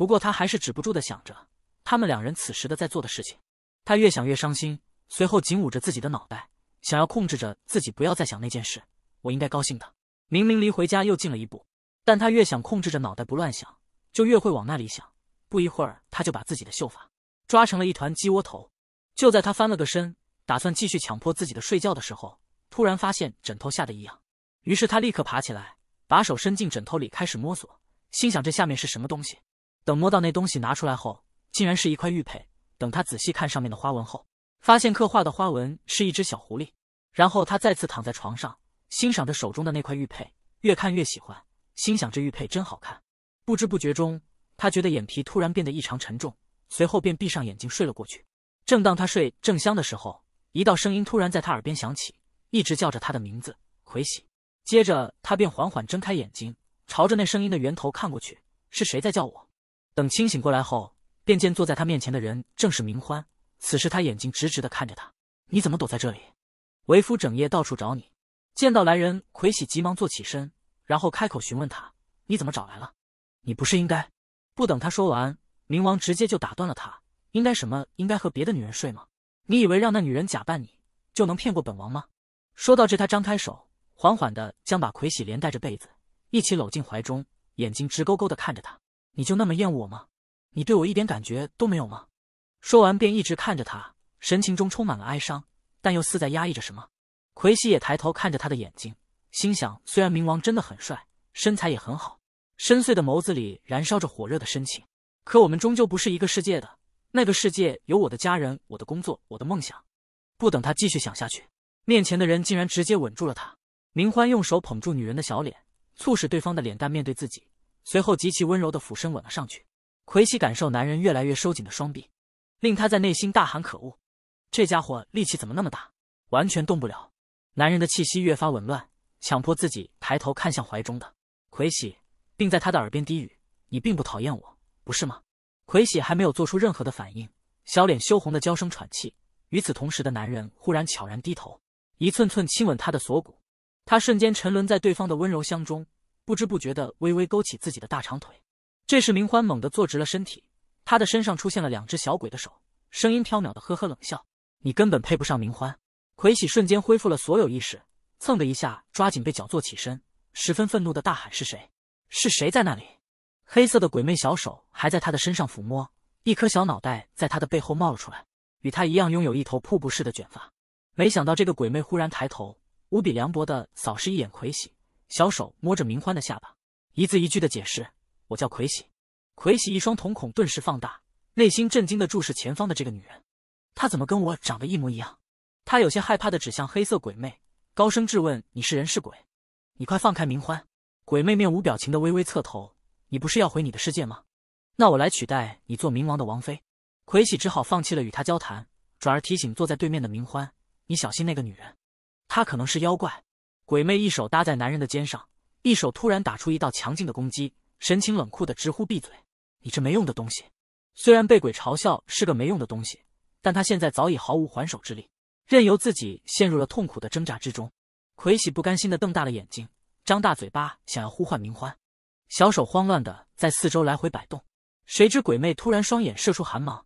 不过他还是止不住的想着他们两人此时的在做的事情，他越想越伤心，随后紧捂着自己的脑袋，想要控制着自己不要再想那件事。我应该高兴的，明明离回家又近了一步，但他越想控制着脑袋不乱想，就越会往那里想。不一会儿，他就把自己的秀发抓成了一团鸡窝头。就在他翻了个身，打算继续强迫自己的睡觉的时候，突然发现枕头下的一样，于是他立刻爬起来，把手伸进枕头里开始摸索，心想这下面是什么东西。等摸到那东西拿出来后，竟然是一块玉佩。等他仔细看上面的花纹后，发现刻画的花纹是一只小狐狸。然后他再次躺在床上，欣赏着手中的那块玉佩，越看越喜欢，心想这玉佩真好看。不知不觉中，他觉得眼皮突然变得异常沉重，随后便闭上眼睛睡了过去。正当他睡正香的时候，一道声音突然在他耳边响起，一直叫着他的名字“魁喜”。接着他便缓缓睁开眼睛，朝着那声音的源头看过去，是谁在叫我？等清醒过来后，便见坐在他面前的人正是明欢。此时他眼睛直直的看着他：“你怎么躲在这里？为夫整夜到处找你。”见到来人，魁喜急忙坐起身，然后开口询问他：“你怎么找来了？你不是应该……”不等他说完，明王直接就打断了他：“应该什么？应该和别的女人睡吗？你以为让那女人假扮你就能骗过本王吗？”说到这，他张开手，缓缓的将把魁喜连带着被子一起搂进怀中，眼睛直勾勾的看着他。你就那么厌恶我吗？你对我一点感觉都没有吗？说完便一直看着他，神情中充满了哀伤，但又似在压抑着什么。奎西也抬头看着他的眼睛，心想：虽然冥王真的很帅，身材也很好，深邃的眸子里燃烧着火热的深情，可我们终究不是一个世界的。那个世界有我的家人、我的工作、我的梦想。不等他继续想下去，面前的人竟然直接吻住了他。明欢用手捧住女人的小脸，促使对方的脸蛋面对自己。随后极其温柔的俯身吻了上去，奎西感受男人越来越收紧的双臂，令他在内心大喊可恶，这家伙力气怎么那么大，完全动不了。男人的气息越发紊乱，强迫自己抬头看向怀中的奎喜，并在他的耳边低语：“你并不讨厌我，不是吗？”奎喜还没有做出任何的反应，小脸羞红的娇声喘气。与此同时，的男人忽然悄然低头，一寸寸亲吻她的锁骨，他瞬间沉沦在对方的温柔乡中。不知不觉的微微勾起自己的大长腿，这时明欢猛地坐直了身体，他的身上出现了两只小鬼的手，声音飘渺的呵呵冷笑：“你根本配不上明欢。”魁喜瞬间恢复了所有意识，蹭的一下抓紧被搅坐起身，十分愤怒的大喊：“是谁？是谁在那里？”黑色的鬼魅小手还在他的身上抚摸，一颗小脑袋在他的背后冒了出来，与他一样拥有一头瀑布似的卷发。没想到这个鬼魅忽然抬头，无比凉薄的扫视一眼魁喜。小手摸着明欢的下巴，一字一句的解释：“我叫葵喜。”葵喜一双瞳孔顿时放大，内心震惊的注视前方的这个女人，她怎么跟我长得一模一样？他有些害怕的指向黑色鬼魅，高声质问：“你是人是鬼？你快放开明欢！”鬼魅面无表情的微微侧头：“你不是要回你的世界吗？那我来取代你做冥王的王妃。”葵喜只好放弃了与他交谈，转而提醒坐在对面的明欢：“你小心那个女人，她可能是妖怪。”鬼魅一手搭在男人的肩上，一手突然打出一道强劲的攻击，神情冷酷的直呼闭嘴：“你这没用的东西！”虽然被鬼嘲笑是个没用的东西，但他现在早已毫无还手之力，任由自己陷入了痛苦的挣扎之中。魁喜不甘心的瞪大了眼睛，张大嘴巴想要呼唤明欢，小手慌乱的在四周来回摆动。谁知鬼魅突然双眼射出寒芒，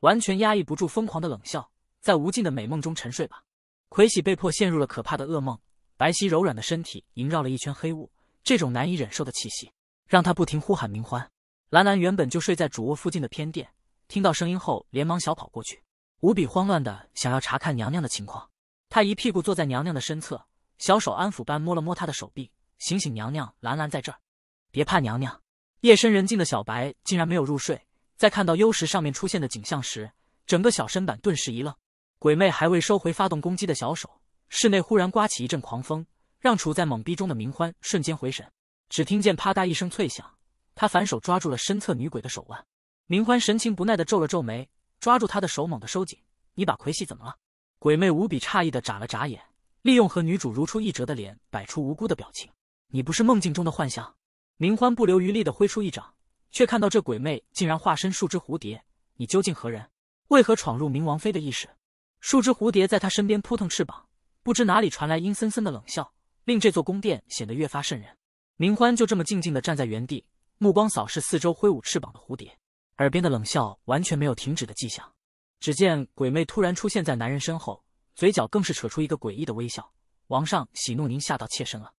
完全压抑不住疯狂的冷笑：“在无尽的美梦中沉睡吧！”魁喜被迫陷入了可怕的噩梦。白皙柔软的身体萦绕了一圈黑雾，这种难以忍受的气息让他不停呼喊明欢。兰兰原本就睡在主卧附近的偏殿，听到声音后连忙小跑过去，无比慌乱的想要查看娘娘的情况。她一屁股坐在娘娘的身侧，小手安抚般摸了摸她的手臂：“醒醒，娘娘，兰兰在这儿，别怕，娘娘。”夜深人静的小白竟然没有入睡，在看到幽石上面出现的景象时，整个小身板顿时一愣，鬼魅还未收回发动攻击的小手。室内忽然刮起一阵狂风，让处在懵逼中的明欢瞬间回神。只听见啪嗒一声脆响，他反手抓住了身侧女鬼的手腕。明欢神情不耐地皱了皱眉，抓住他的手猛地收紧：“你把葵系怎么了？”鬼魅无比诧异地眨了眨眼，利用和女主如出一辙的脸摆出无辜的表情：“你不是梦境中的幻象。”明欢不留余力地挥出一掌，却看到这鬼魅竟然化身数只蝴蝶。你究竟何人？为何闯入明王妃的意识？数只蝴蝶在她身边扑腾翅膀。不知哪里传来阴森森的冷笑，令这座宫殿显得越发瘆人。明欢就这么静静的站在原地，目光扫视四周挥舞翅膀的蝴蝶，耳边的冷笑完全没有停止的迹象。只见鬼魅突然出现在男人身后，嘴角更是扯出一个诡异的微笑：“王上，喜怒您吓到妾身了。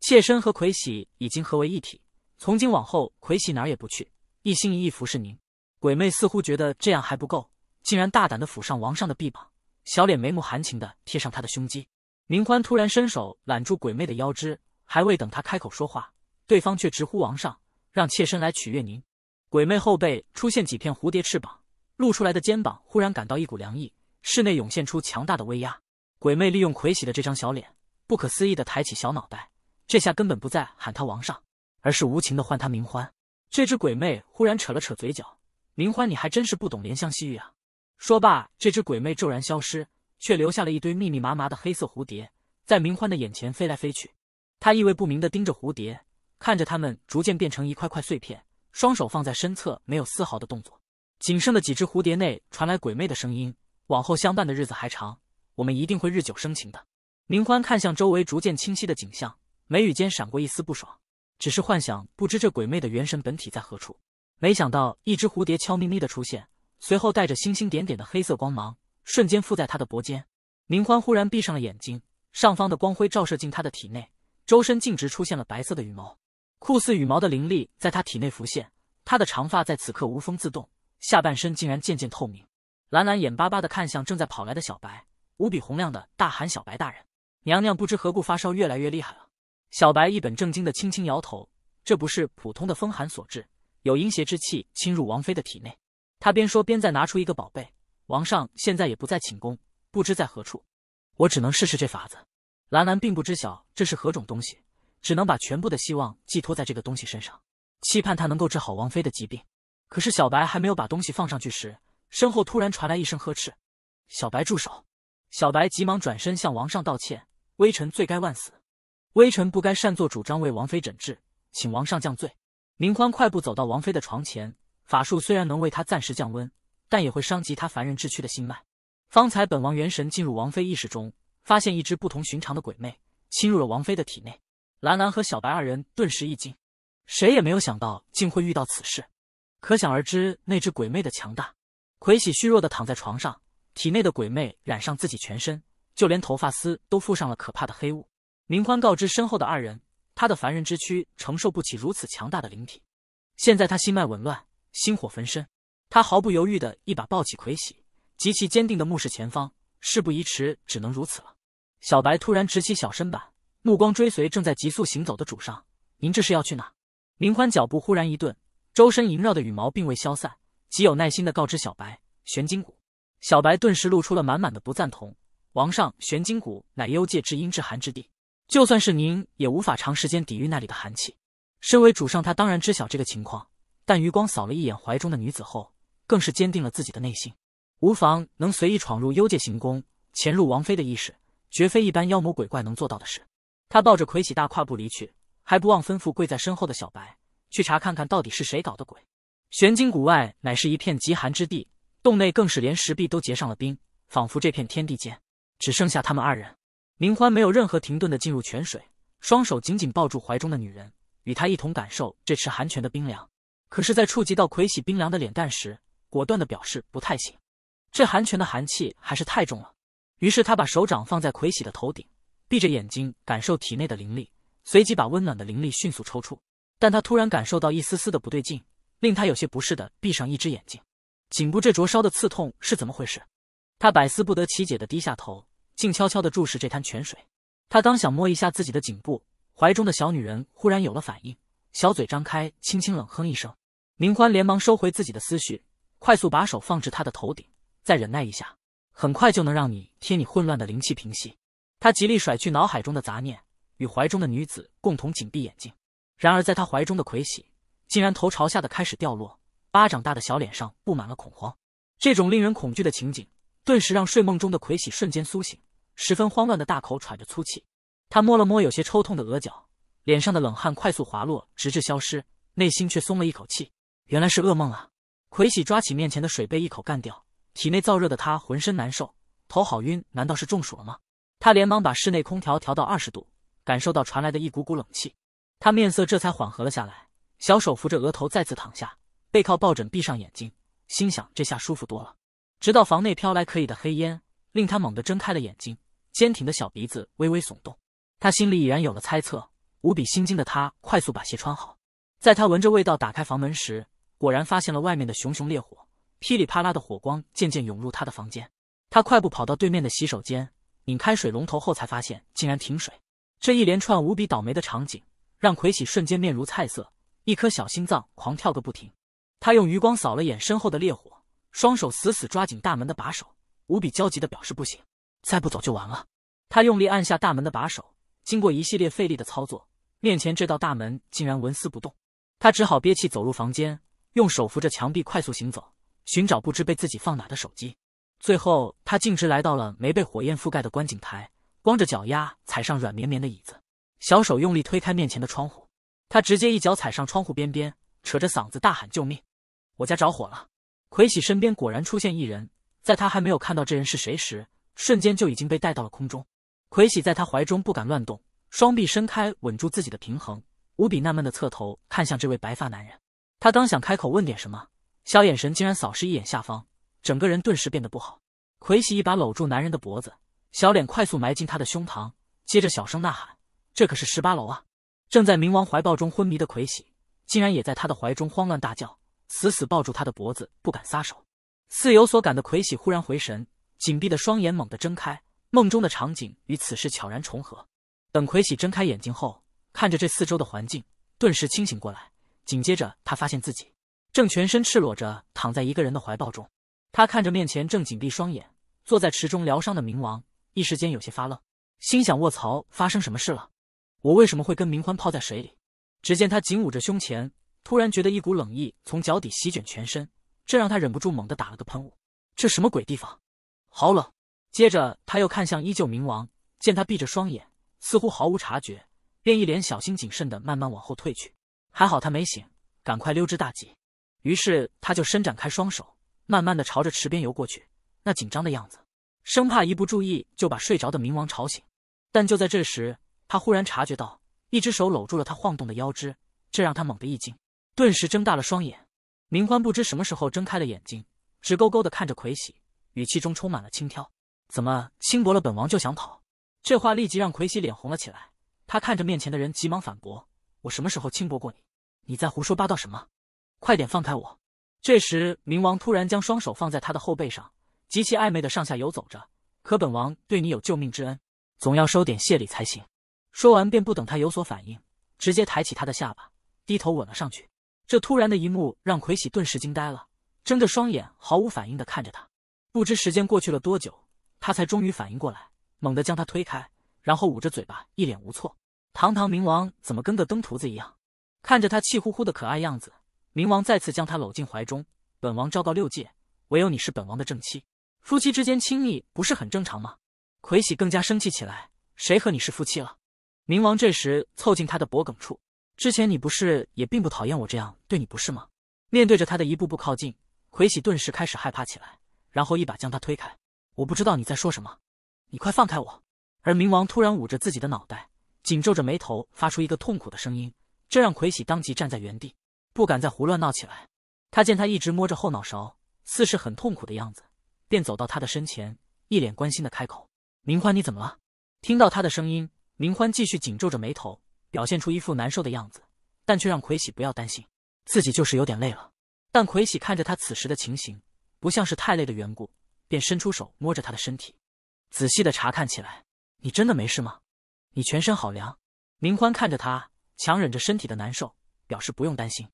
妾身和魁喜已经合为一体，从今往后魁喜哪儿也不去，一心一意服侍您。”鬼魅似乎觉得这样还不够，竟然大胆的抚上王上的臂膀，小脸眉目含情的贴上他的胸肌。明欢突然伸手揽住鬼魅的腰肢，还未等他开口说话，对方却直呼王上，让妾身来取悦您。鬼魅后背出现几片蝴蝶翅膀，露出来的肩膀忽然感到一股凉意，室内涌现出强大的威压。鬼魅利用魁喜的这张小脸，不可思议地抬起小脑袋，这下根本不再喊他王上，而是无情地唤他明欢。这只鬼魅忽然扯了扯嘴角，明欢，你还真是不懂怜香惜玉啊！说罢，这只鬼魅骤然消失。却留下了一堆密密麻麻的黑色蝴蝶，在明欢的眼前飞来飞去。他意味不明地盯着蝴蝶，看着它们逐渐变成一块块碎片，双手放在身侧，没有丝毫的动作。仅剩的几只蝴蝶内传来鬼魅的声音：“往后相伴的日子还长，我们一定会日久生情的。”明欢看向周围逐渐清晰的景象，眉宇间闪过一丝不爽。只是幻想，不知这鬼魅的元神本体在何处。没想到，一只蝴蝶悄咪咪的出现，随后带着星星点点的黑色光芒。瞬间附在他的脖间，明欢忽然闭上了眼睛，上方的光辉照射进他的体内，周身径直出现了白色的羽毛，酷似羽毛的灵力在他体内浮现，他的长发在此刻无风自动，下半身竟然渐渐透明。兰兰眼巴巴的看向正在跑来的小白，无比洪亮的大喊：“小白大人，娘娘不知何故发烧越来越厉害了。”小白一本正经的轻轻摇头：“这不是普通的风寒所致，有阴邪之气侵入王妃的体内。”他边说边再拿出一个宝贝。王上现在也不在寝宫，不知在何处，我只能试试这法子。兰兰并不知晓这是何种东西，只能把全部的希望寄托在这个东西身上，期盼它能够治好王妃的疾病。可是小白还没有把东西放上去时，身后突然传来一声呵斥：“小白，住手！”小白急忙转身向王上道歉：“微臣罪该万死，微臣不该擅作主张为王妃诊治，请王上降罪。”明欢快步走到王妃的床前，法术虽然能为她暂时降温。但也会伤及他凡人之躯的心脉。方才本王元神进入王妃意识中，发现一只不同寻常的鬼魅侵入了王妃的体内。兰兰和小白二人顿时一惊，谁也没有想到竟会遇到此事，可想而知那只鬼魅的强大。魁喜虚弱的躺在床上，体内的鬼魅染上自己全身，就连头发丝都附上了可怕的黑雾。明欢告知身后的二人，他的凡人之躯承受不起如此强大的灵体，现在他心脉紊乱，心火焚身。他毫不犹豫地一把抱起魁喜，极其坚定地目视前方。事不宜迟，只能如此了。小白突然直起小身板，目光追随正在急速行走的主上。您这是要去哪？明欢脚步忽然一顿，周身萦绕的羽毛并未消散，极有耐心地告知小白：“玄金谷。”小白顿时露出了满满的不赞同。王上，玄金谷乃幽界至阴至寒之地，就算是您也无法长时间抵御那里的寒气。身为主上，他当然知晓这个情况，但余光扫了一眼怀中的女子后。更是坚定了自己的内心。无妨，能随意闯入幽界行宫，潜入王妃的意识，绝非一般妖魔鬼怪能做到的事。他抱着魁喜，大跨步离去，还不忘吩咐跪在身后的小白去查看看到底是谁搞的鬼。玄金谷外乃是一片极寒之地，洞内更是连石壁都结上了冰，仿佛这片天地间只剩下他们二人。明欢没有任何停顿的进入泉水，双手紧紧抱住怀中的女人，与她一同感受这池寒泉的冰凉。可是，在触及到魁喜冰凉的脸蛋时，果断的表示不太行，这寒泉的寒气还是太重了。于是他把手掌放在葵喜的头顶，闭着眼睛感受体内的灵力，随即把温暖的灵力迅速抽出。但他突然感受到一丝丝的不对劲，令他有些不适的闭上一只眼睛。颈部这灼烧的刺痛是怎么回事？他百思不得其解的低下头，静悄悄的注视这滩泉水。他刚想摸一下自己的颈部，怀中的小女人忽然有了反应，小嘴张开，轻轻冷哼一声。明欢连忙收回自己的思绪。快速把手放置他的头顶，再忍耐一下，很快就能让你贴你混乱的灵气平息。他极力甩去脑海中的杂念，与怀中的女子共同紧闭眼睛。然而在他怀中的魁喜，竟然头朝下的开始掉落，巴掌大的小脸上布满了恐慌。这种令人恐惧的情景，顿时让睡梦中的魁喜瞬间苏醒，十分慌乱的大口喘着粗气。他摸了摸有些抽痛的额角，脸上的冷汗快速滑落，直至消失，内心却松了一口气，原来是噩梦啊。奎喜抓起面前的水杯，一口干掉。体内燥热的他浑身难受，头好晕，难道是中暑了吗？他连忙把室内空调调到二十度，感受到传来的一股股冷气，他面色这才缓和了下来。小手扶着额头，再次躺下，背靠抱枕，闭上眼睛，心想这下舒服多了。直到房内飘来可疑的黑烟，令他猛地睁开了眼睛，坚挺的小鼻子微微耸动。他心里已然有了猜测，无比心惊的他快速把鞋穿好。在他闻着味道打开房门时，果然发现了外面的熊熊烈火，噼里啪啦的火光渐渐涌入他的房间。他快步跑到对面的洗手间，拧开水龙头后才发现竟然停水。这一连串无比倒霉的场景让魁喜瞬间面如菜色，一颗小心脏狂跳个不停。他用余光扫了眼身后的烈火，双手死死抓紧大门的把手，无比焦急的表示不行，再不走就完了。他用力按下大门的把手，经过一系列费力的操作，面前这道大门竟然纹丝不动。他只好憋气走入房间。用手扶着墙壁快速行走，寻找不知被自己放哪的手机。最后，他径直来到了没被火焰覆盖的观景台，光着脚丫踩上软绵绵的椅子，小手用力推开面前的窗户。他直接一脚踩上窗户边边，扯着嗓子大喊：“救命！我家着火了！”奎喜身边果然出现一人，在他还没有看到这人是谁时，瞬间就已经被带到了空中。奎喜在他怀中不敢乱动，双臂伸开稳住自己的平衡，无比纳闷的侧头看向这位白发男人。他刚想开口问点什么，小眼神竟然扫视一眼下方，整个人顿时变得不好。魁喜一把搂住男人的脖子，小脸快速埋进他的胸膛，接着小声呐喊：“这可是十八楼啊！”正在冥王怀抱中昏迷的魁喜，竟然也在他的怀中慌乱大叫，死死抱住他的脖子，不敢撒手。似有所感的魁喜忽然回神，紧闭的双眼猛地睁开，梦中的场景与此事悄然重合。等魁喜睁开眼睛后，看着这四周的环境，顿时清醒过来。紧接着，他发现自己正全身赤裸着躺在一个人的怀抱中。他看着面前正紧闭双眼坐在池中疗伤的冥王，一时间有些发愣，心想：“卧槽，发生什么事了？我为什么会跟冥欢泡在水里？”只见他紧捂着胸前，突然觉得一股冷意从脚底席卷全身，这让他忍不住猛地打了个喷雾。这什么鬼地方？好冷！接着他又看向依旧冥王，见他闭着双眼，似乎毫无察觉，便一脸小心谨慎的慢慢往后退去。还好他没醒，赶快溜之大吉。于是他就伸展开双手，慢慢的朝着池边游过去，那紧张的样子，生怕一不注意就把睡着的冥王吵醒。但就在这时，他忽然察觉到一只手搂住了他晃动的腰肢，这让他猛地一惊，顿时睁大了双眼。明欢不知什么时候睁开了眼睛，直勾勾的看着魁喜，语气中充满了轻佻：“怎么轻薄了本王就想跑？”这话立即让魁喜脸红了起来，他看着面前的人，急忙反驳：“我什么时候轻薄过你？”你在胡说八道什么？快点放开我！这时，冥王突然将双手放在他的后背上，极其暧昧的上下游走着。可本王对你有救命之恩，总要收点谢礼才行。说完，便不等他有所反应，直接抬起他的下巴，低头吻了上去。这突然的一幕让奎喜顿时惊呆了，睁着双眼，毫无反应的看着他。不知时间过去了多久，他才终于反应过来，猛地将他推开，然后捂着嘴巴，一脸无措。堂堂冥王，怎么跟个登徒子一样？看着他气呼呼的可爱样子，冥王再次将他搂进怀中。本王昭告六界，唯有你是本王的正妻，夫妻之间亲密不是很正常吗？魁喜更加生气起来，谁和你是夫妻了？冥王这时凑近他的脖梗处，之前你不是也并不讨厌我这样对你不是吗？面对着他的一步步靠近，魁喜顿时开始害怕起来，然后一把将他推开。我不知道你在说什么，你快放开我！而冥王突然捂着自己的脑袋，紧皱着眉头，发出一个痛苦的声音。这让魁喜当即站在原地，不敢再胡乱闹起来。他见他一直摸着后脑勺，似是很痛苦的样子，便走到他的身前，一脸关心的开口：“明欢，你怎么了？”听到他的声音，明欢继续紧皱着眉头，表现出一副难受的样子，但却让魁喜不要担心，自己就是有点累了。但魁喜看着他此时的情形，不像是太累的缘故，便伸出手摸着他的身体，仔细的查看起来：“你真的没事吗？你全身好凉。”明欢看着他。强忍着身体的难受，表示不用担心。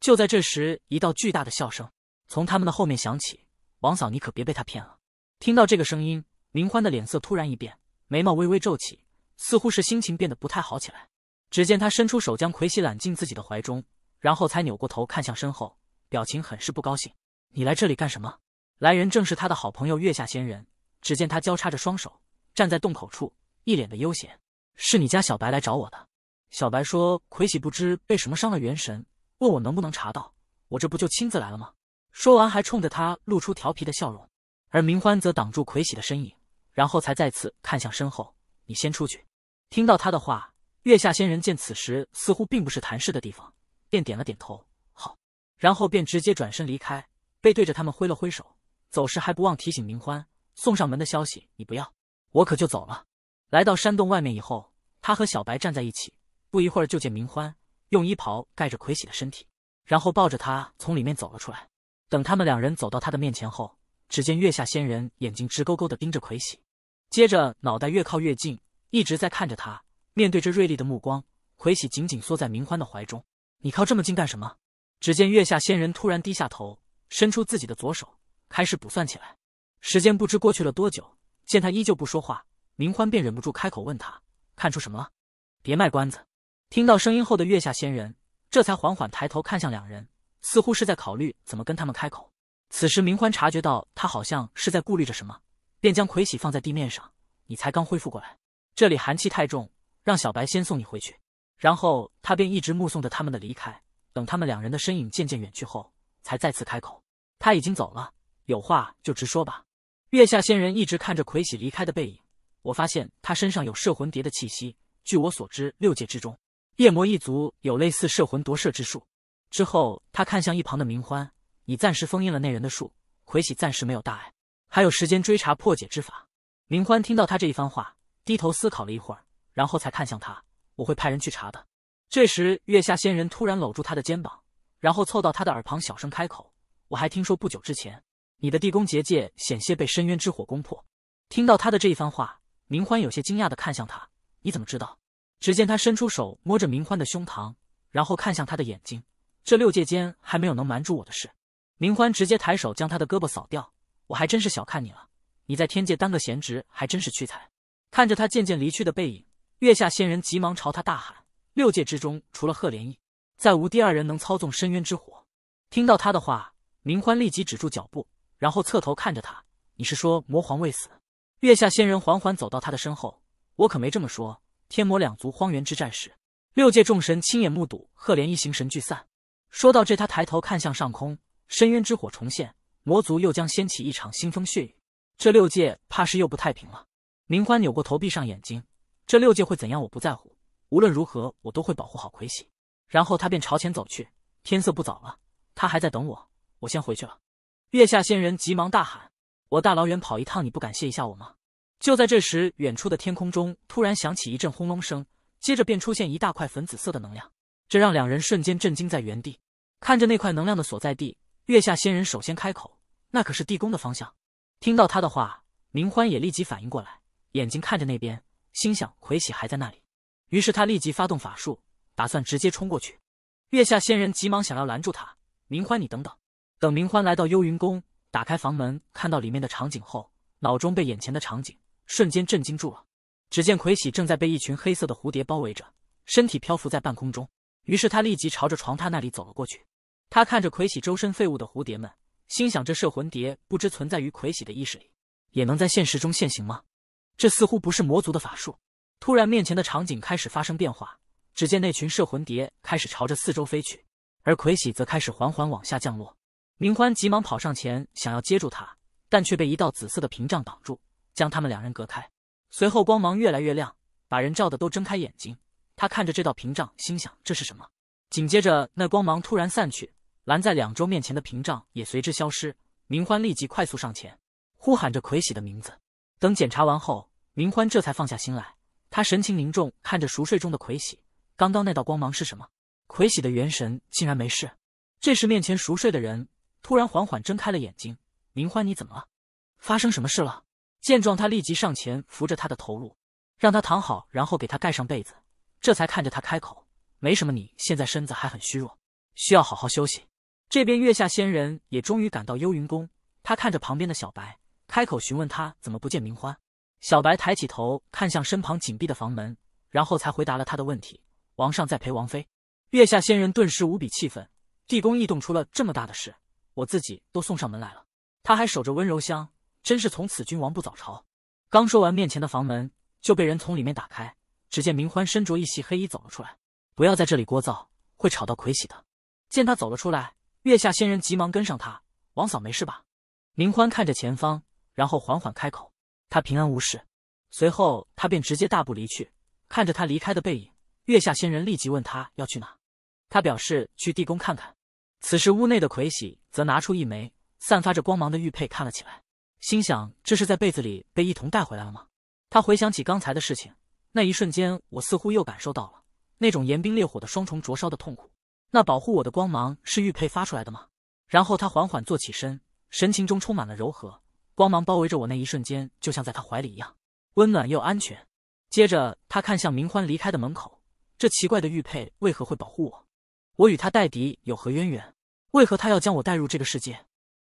就在这时，一道巨大的笑声从他们的后面响起。“王嫂，你可别被他骗了！”听到这个声音，明欢的脸色突然一变，眉毛微微皱起，似乎是心情变得不太好起来。只见他伸出手将奎西揽进自己的怀中，然后才扭过头看向身后，表情很是不高兴。“你来这里干什么？”来人正是他的好朋友月下仙人。只见他交叉着双手站在洞口处，一脸的悠闲。“是你家小白来找我的。”小白说：“魁喜不知被什么伤了元神，问我能不能查到，我这不就亲自来了吗？”说完，还冲着他露出调皮的笑容。而明欢则挡住魁喜的身影，然后才再次看向身后：“你先出去。”听到他的话，月下仙人见此时似乎并不是谈事的地方，便点了点头：“好。”然后便直接转身离开，背对着他们挥了挥手。走时还不忘提醒明欢：“送上门的消息你不要，我可就走了。”来到山洞外面以后，他和小白站在一起。不一会儿就见明欢用衣袍盖着魁喜的身体，然后抱着他从里面走了出来。等他们两人走到他的面前后，只见月下仙人眼睛直勾勾的盯着魁喜，接着脑袋越靠越近，一直在看着他。面对着锐利的目光，魁喜紧紧缩在明欢的怀中。你靠这么近干什么？只见月下仙人突然低下头，伸出自己的左手开始卜算起来。时间不知过去了多久，见他依旧不说话，明欢便忍不住开口问他：“看出什么了？别卖关子。”听到声音后的月下仙人这才缓缓抬头看向两人，似乎是在考虑怎么跟他们开口。此时明欢察觉到他好像是在顾虑着什么，便将魁喜放在地面上。你才刚恢复过来，这里寒气太重，让小白先送你回去。然后他便一直目送着他们的离开，等他们两人的身影渐渐远去后，才再次开口。他已经走了，有话就直说吧。月下仙人一直看着魁喜离开的背影，我发现他身上有摄魂蝶的气息。据我所知，六界之中。夜魔一族有类似摄魂夺舍之术。之后，他看向一旁的明欢：“你暂时封印了那人的术，魁喜暂时没有大碍，还有时间追查破解之法。”明欢听到他这一番话，低头思考了一会儿，然后才看向他：“我会派人去查的。”这时，月下仙人突然搂住他的肩膀，然后凑到他的耳旁小声开口：“我还听说不久之前，你的地宫结界险些被深渊之火攻破。”听到他的这一番话，明欢有些惊讶的看向他：“你怎么知道？”只见他伸出手摸着明欢的胸膛，然后看向他的眼睛。这六界间还没有能瞒住我的事。明欢直接抬手将他的胳膊扫掉。我还真是小看你了，你在天界当个闲职还真是屈才。看着他渐渐离去的背影，月下仙人急忙朝他大喊：“六界之中，除了贺连义，再无第二人能操纵深渊之火。”听到他的话，明欢立即止住脚步，然后侧头看着他：“你是说魔皇未死？”月下仙人缓缓走到他的身后：“我可没这么说。”天魔两族荒原之战时，六界众神亲眼目睹赫连一行神聚散。说到这，他抬头看向上空，深渊之火重现，魔族又将掀起一场腥风血雨，这六界怕是又不太平了。明欢扭过头，闭上眼睛，这六界会怎样，我不在乎，无论如何，我都会保护好魁喜。然后他便朝前走去，天色不早了，他还在等我，我先回去了。月下仙人急忙大喊：“我大老远跑一趟，你不感谢一下我吗？”就在这时，远处的天空中突然响起一阵轰隆声，接着便出现一大块粉紫色的能量，这让两人瞬间震惊在原地。看着那块能量的所在地，月下仙人首先开口：“那可是地宫的方向。”听到他的话，明欢也立即反应过来，眼睛看着那边，心想：“魁喜还在那里。”于是他立即发动法术，打算直接冲过去。月下仙人急忙想要拦住他：“明欢，你等等！”等明欢来到幽云宫，打开房门，看到里面的场景后，脑中被眼前的场景。瞬间震惊住了。只见奎喜正在被一群黑色的蝴蝶包围着，身体漂浮在半空中。于是他立即朝着床榻那里走了过去。他看着奎喜周身废物的蝴蝶们，心想：这摄魂蝶不知存在于奎喜的意识里，也能在现实中现形吗？这似乎不是魔族的法术。突然，面前的场景开始发生变化。只见那群摄魂蝶开始朝着四周飞去，而奎喜则开始缓缓往下降落。明欢急忙跑上前想要接住他，但却被一道紫色的屏障挡住。将他们两人隔开，随后光芒越来越亮，把人照的都睁开眼睛。他看着这道屏障，心想这是什么？紧接着，那光芒突然散去，拦在两周面前的屏障也随之消失。明欢立即快速上前，呼喊着魁喜的名字。等检查完后，明欢这才放下心来。他神情凝重，看着熟睡中的魁喜。刚刚那道光芒是什么？魁喜的元神竟然没事。这时，面前熟睡的人突然缓缓睁开了眼睛。明欢，你怎么了？发生什么事了？见状，他立即上前扶着他的头颅，让他躺好，然后给他盖上被子，这才看着他开口：“没什么，你现在身子还很虚弱，需要好好休息。”这边月下仙人也终于赶到幽云宫，他看着旁边的小白，开口询问他怎么不见明欢。小白抬起头看向身旁紧闭的房门，然后才回答了他的问题：“王上在陪王妃。”月下仙人顿时无比气愤，地宫异动出了这么大的事，我自己都送上门来了，他还守着温柔乡。真是从此君王不早朝。刚说完，面前的房门就被人从里面打开，只见明欢身着一袭黑衣走了出来。不要在这里聒噪，会吵到魁喜的。见他走了出来，月下仙人急忙跟上他。王嫂没事吧？明欢看着前方，然后缓缓开口：“他平安无事。”随后他便直接大步离去。看着他离开的背影，月下仙人立即问他要去哪。他表示去地宫看看。此时屋内的魁喜则拿出一枚散发着光芒的玉佩看了起来。心想，这是在被子里被一同带回来了吗？他回想起刚才的事情，那一瞬间，我似乎又感受到了那种严冰烈火的双重灼烧的痛苦。那保护我的光芒是玉佩发出来的吗？然后他缓缓坐起身，神情中充满了柔和光芒，包围着我。那一瞬间，就像在他怀里一样温暖又安全。接着，他看向明欢离开的门口，这奇怪的玉佩为何会保护我？我与他戴迪有何渊源？为何他要将我带入这个世界？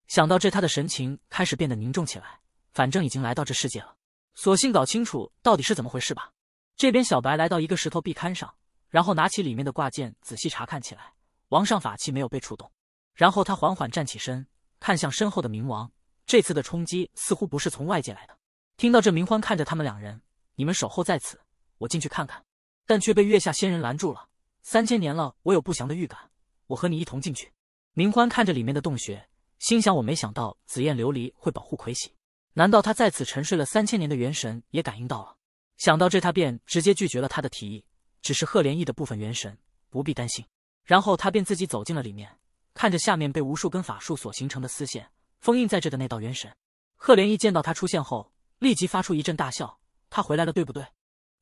想到这，他的神情开始变得凝重起来。反正已经来到这世界了，索性搞清楚到底是怎么回事吧。这边小白来到一个石头壁龛上，然后拿起里面的挂件，仔细查看起来。王上法器没有被触动。然后他缓缓站起身，看向身后的冥王。这次的冲击似乎不是从外界来的。听到这，明欢看着他们两人：“你们守候在此，我进去看看。”但却被月下仙人拦住了。三千年了，我有不祥的预感。我和你一同进去。明欢看着里面的洞穴。心想，我没想到紫焰琉璃会保护魁喜，难道他在此沉睡了三千年的元神也感应到了？想到这，他便直接拒绝了他的提议。只是贺连义的部分元神不必担心。然后他便自己走进了里面，看着下面被无数根法术所形成的丝线封印在这的那道元神。贺连义见到他出现后，立即发出一阵大笑：“他回来了，对不对？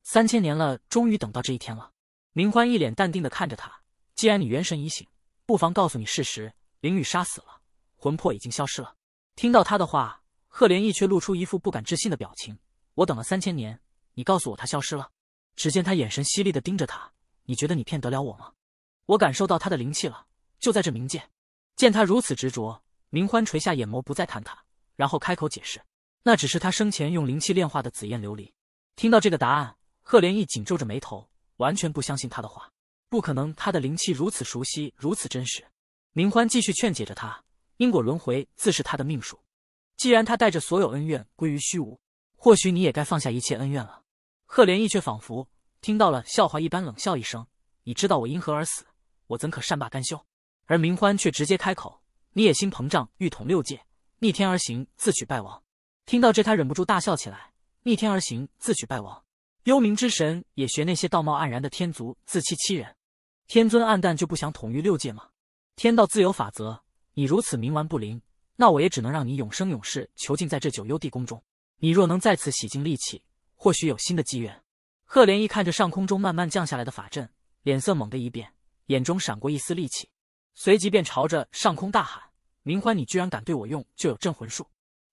三千年了，终于等到这一天了。”明欢一脸淡定的看着他：“既然你元神已醒，不妨告诉你事实：林雨杀死了。”魂魄已经消失了。听到他的话，赫连义却露出一副不敢置信的表情。我等了三千年，你告诉我他消失了？只见他眼神犀利的盯着他，你觉得你骗得了我吗？我感受到他的灵气了，就在这冥界。见他如此执着，明欢垂下眼眸，不再看他，然后开口解释：那只是他生前用灵气炼化的紫焰琉璃。听到这个答案，赫连义紧皱着眉头，完全不相信他的话。不可能，他的灵气如此熟悉，如此真实。明欢继续劝解着他。因果轮回自是他的命数，既然他带着所有恩怨归于虚无，或许你也该放下一切恩怨了。贺连义却仿佛听到了笑话一般冷笑一声：“你知道我因何而死？我怎可善罢甘休？”而明欢却直接开口：“你野心膨胀，欲统六界，逆天而行，自取败亡。”听到这，他忍不住大笑起来：“逆天而行，自取败亡。幽冥之神也学那些道貌岸然的天族自欺欺人，天尊暗淡就不想统御六界吗？天道自有法则。”你如此冥顽不灵，那我也只能让你永生永世囚禁在这九幽地宫中。你若能再次洗净戾气，或许有新的机缘。赫连义看着上空中慢慢降下来的法阵，脸色猛地一变，眼中闪过一丝戾气，随即便朝着上空大喊：“明欢，你居然敢对我用就有镇魂术！”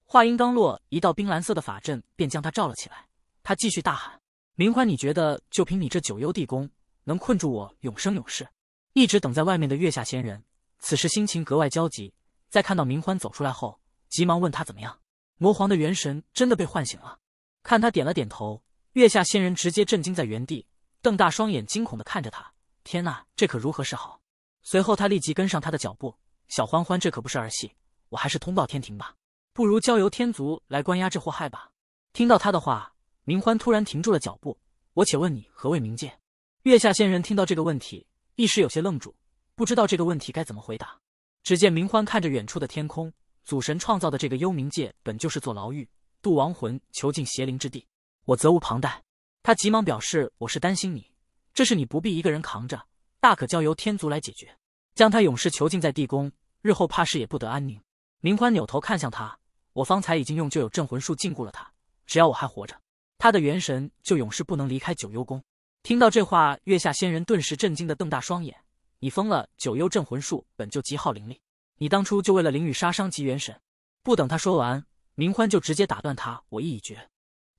话音刚落，一道冰蓝色的法阵便将他罩了起来。他继续大喊：“明欢，你觉得就凭你这九幽地宫，能困住我永生永世？一直等在外面的月下仙人。”此时心情格外焦急，在看到明欢走出来后，急忙问他怎么样？魔皇的元神真的被唤醒了？看他点了点头，月下仙人直接震惊在原地，瞪大双眼，惊恐的看着他。天呐，这可如何是好？随后他立即跟上他的脚步。小欢欢，这可不是儿戏，我还是通报天庭吧，不如交由天族来关押这祸害吧。听到他的话，明欢突然停住了脚步。我且问你，何谓冥界？月下仙人听到这个问题，一时有些愣住。不知道这个问题该怎么回答。只见明欢看着远处的天空，祖神创造的这个幽冥界本就是座牢狱、渡亡魂、囚禁邪灵之地，我责无旁贷。他急忙表示：“我是担心你，这事你不必一个人扛着，大可交由天族来解决，将他永世囚禁在地宫，日后怕是也不得安宁。”明欢扭头看向他：“我方才已经用旧有镇魂术禁锢了他，只要我还活着，他的元神就永世不能离开九幽宫。”听到这话，月下仙人顿时震惊的瞪大双眼。你疯了！九幽镇魂术本就极耗灵力，你当初就为了灵雨杀伤及元神。不等他说完，明欢就直接打断他：“我意已决。”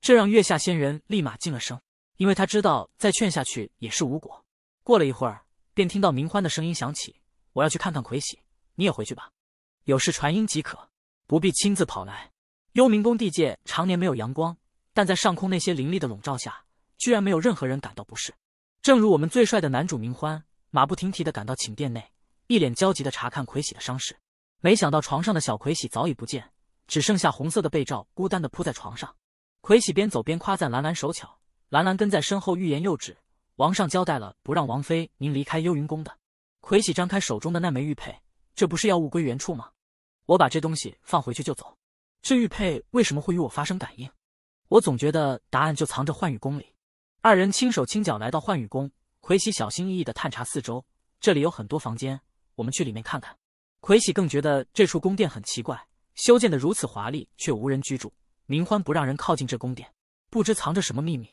这让月下仙人立马静了声，因为他知道再劝下去也是无果。过了一会儿，便听到明欢的声音响起：“我要去看看魁喜，你也回去吧，有事传音即可，不必亲自跑来。”幽冥宫地界常年没有阳光，但在上空那些灵力的笼罩下，居然没有任何人感到不适。正如我们最帅的男主明欢。马不停蹄的赶到寝殿内，一脸焦急的查看葵喜的伤势。没想到床上的小葵喜早已不见，只剩下红色的被罩孤单的铺在床上。葵喜边走边夸赞兰兰手巧，兰兰跟在身后欲言又止。王上交代了，不让王妃您离开幽云宫的。葵喜张开手中的那枚玉佩，这不是要物归原处吗？我把这东西放回去就走。这玉佩为什么会与我发生感应？我总觉得答案就藏着幻羽宫里。二人轻手轻脚来到幻羽宫。奎喜小心翼翼的探查四周，这里有很多房间，我们去里面看看。奎喜更觉得这处宫殿很奇怪，修建的如此华丽，却无人居住。明欢不让人靠近这宫殿，不知藏着什么秘密。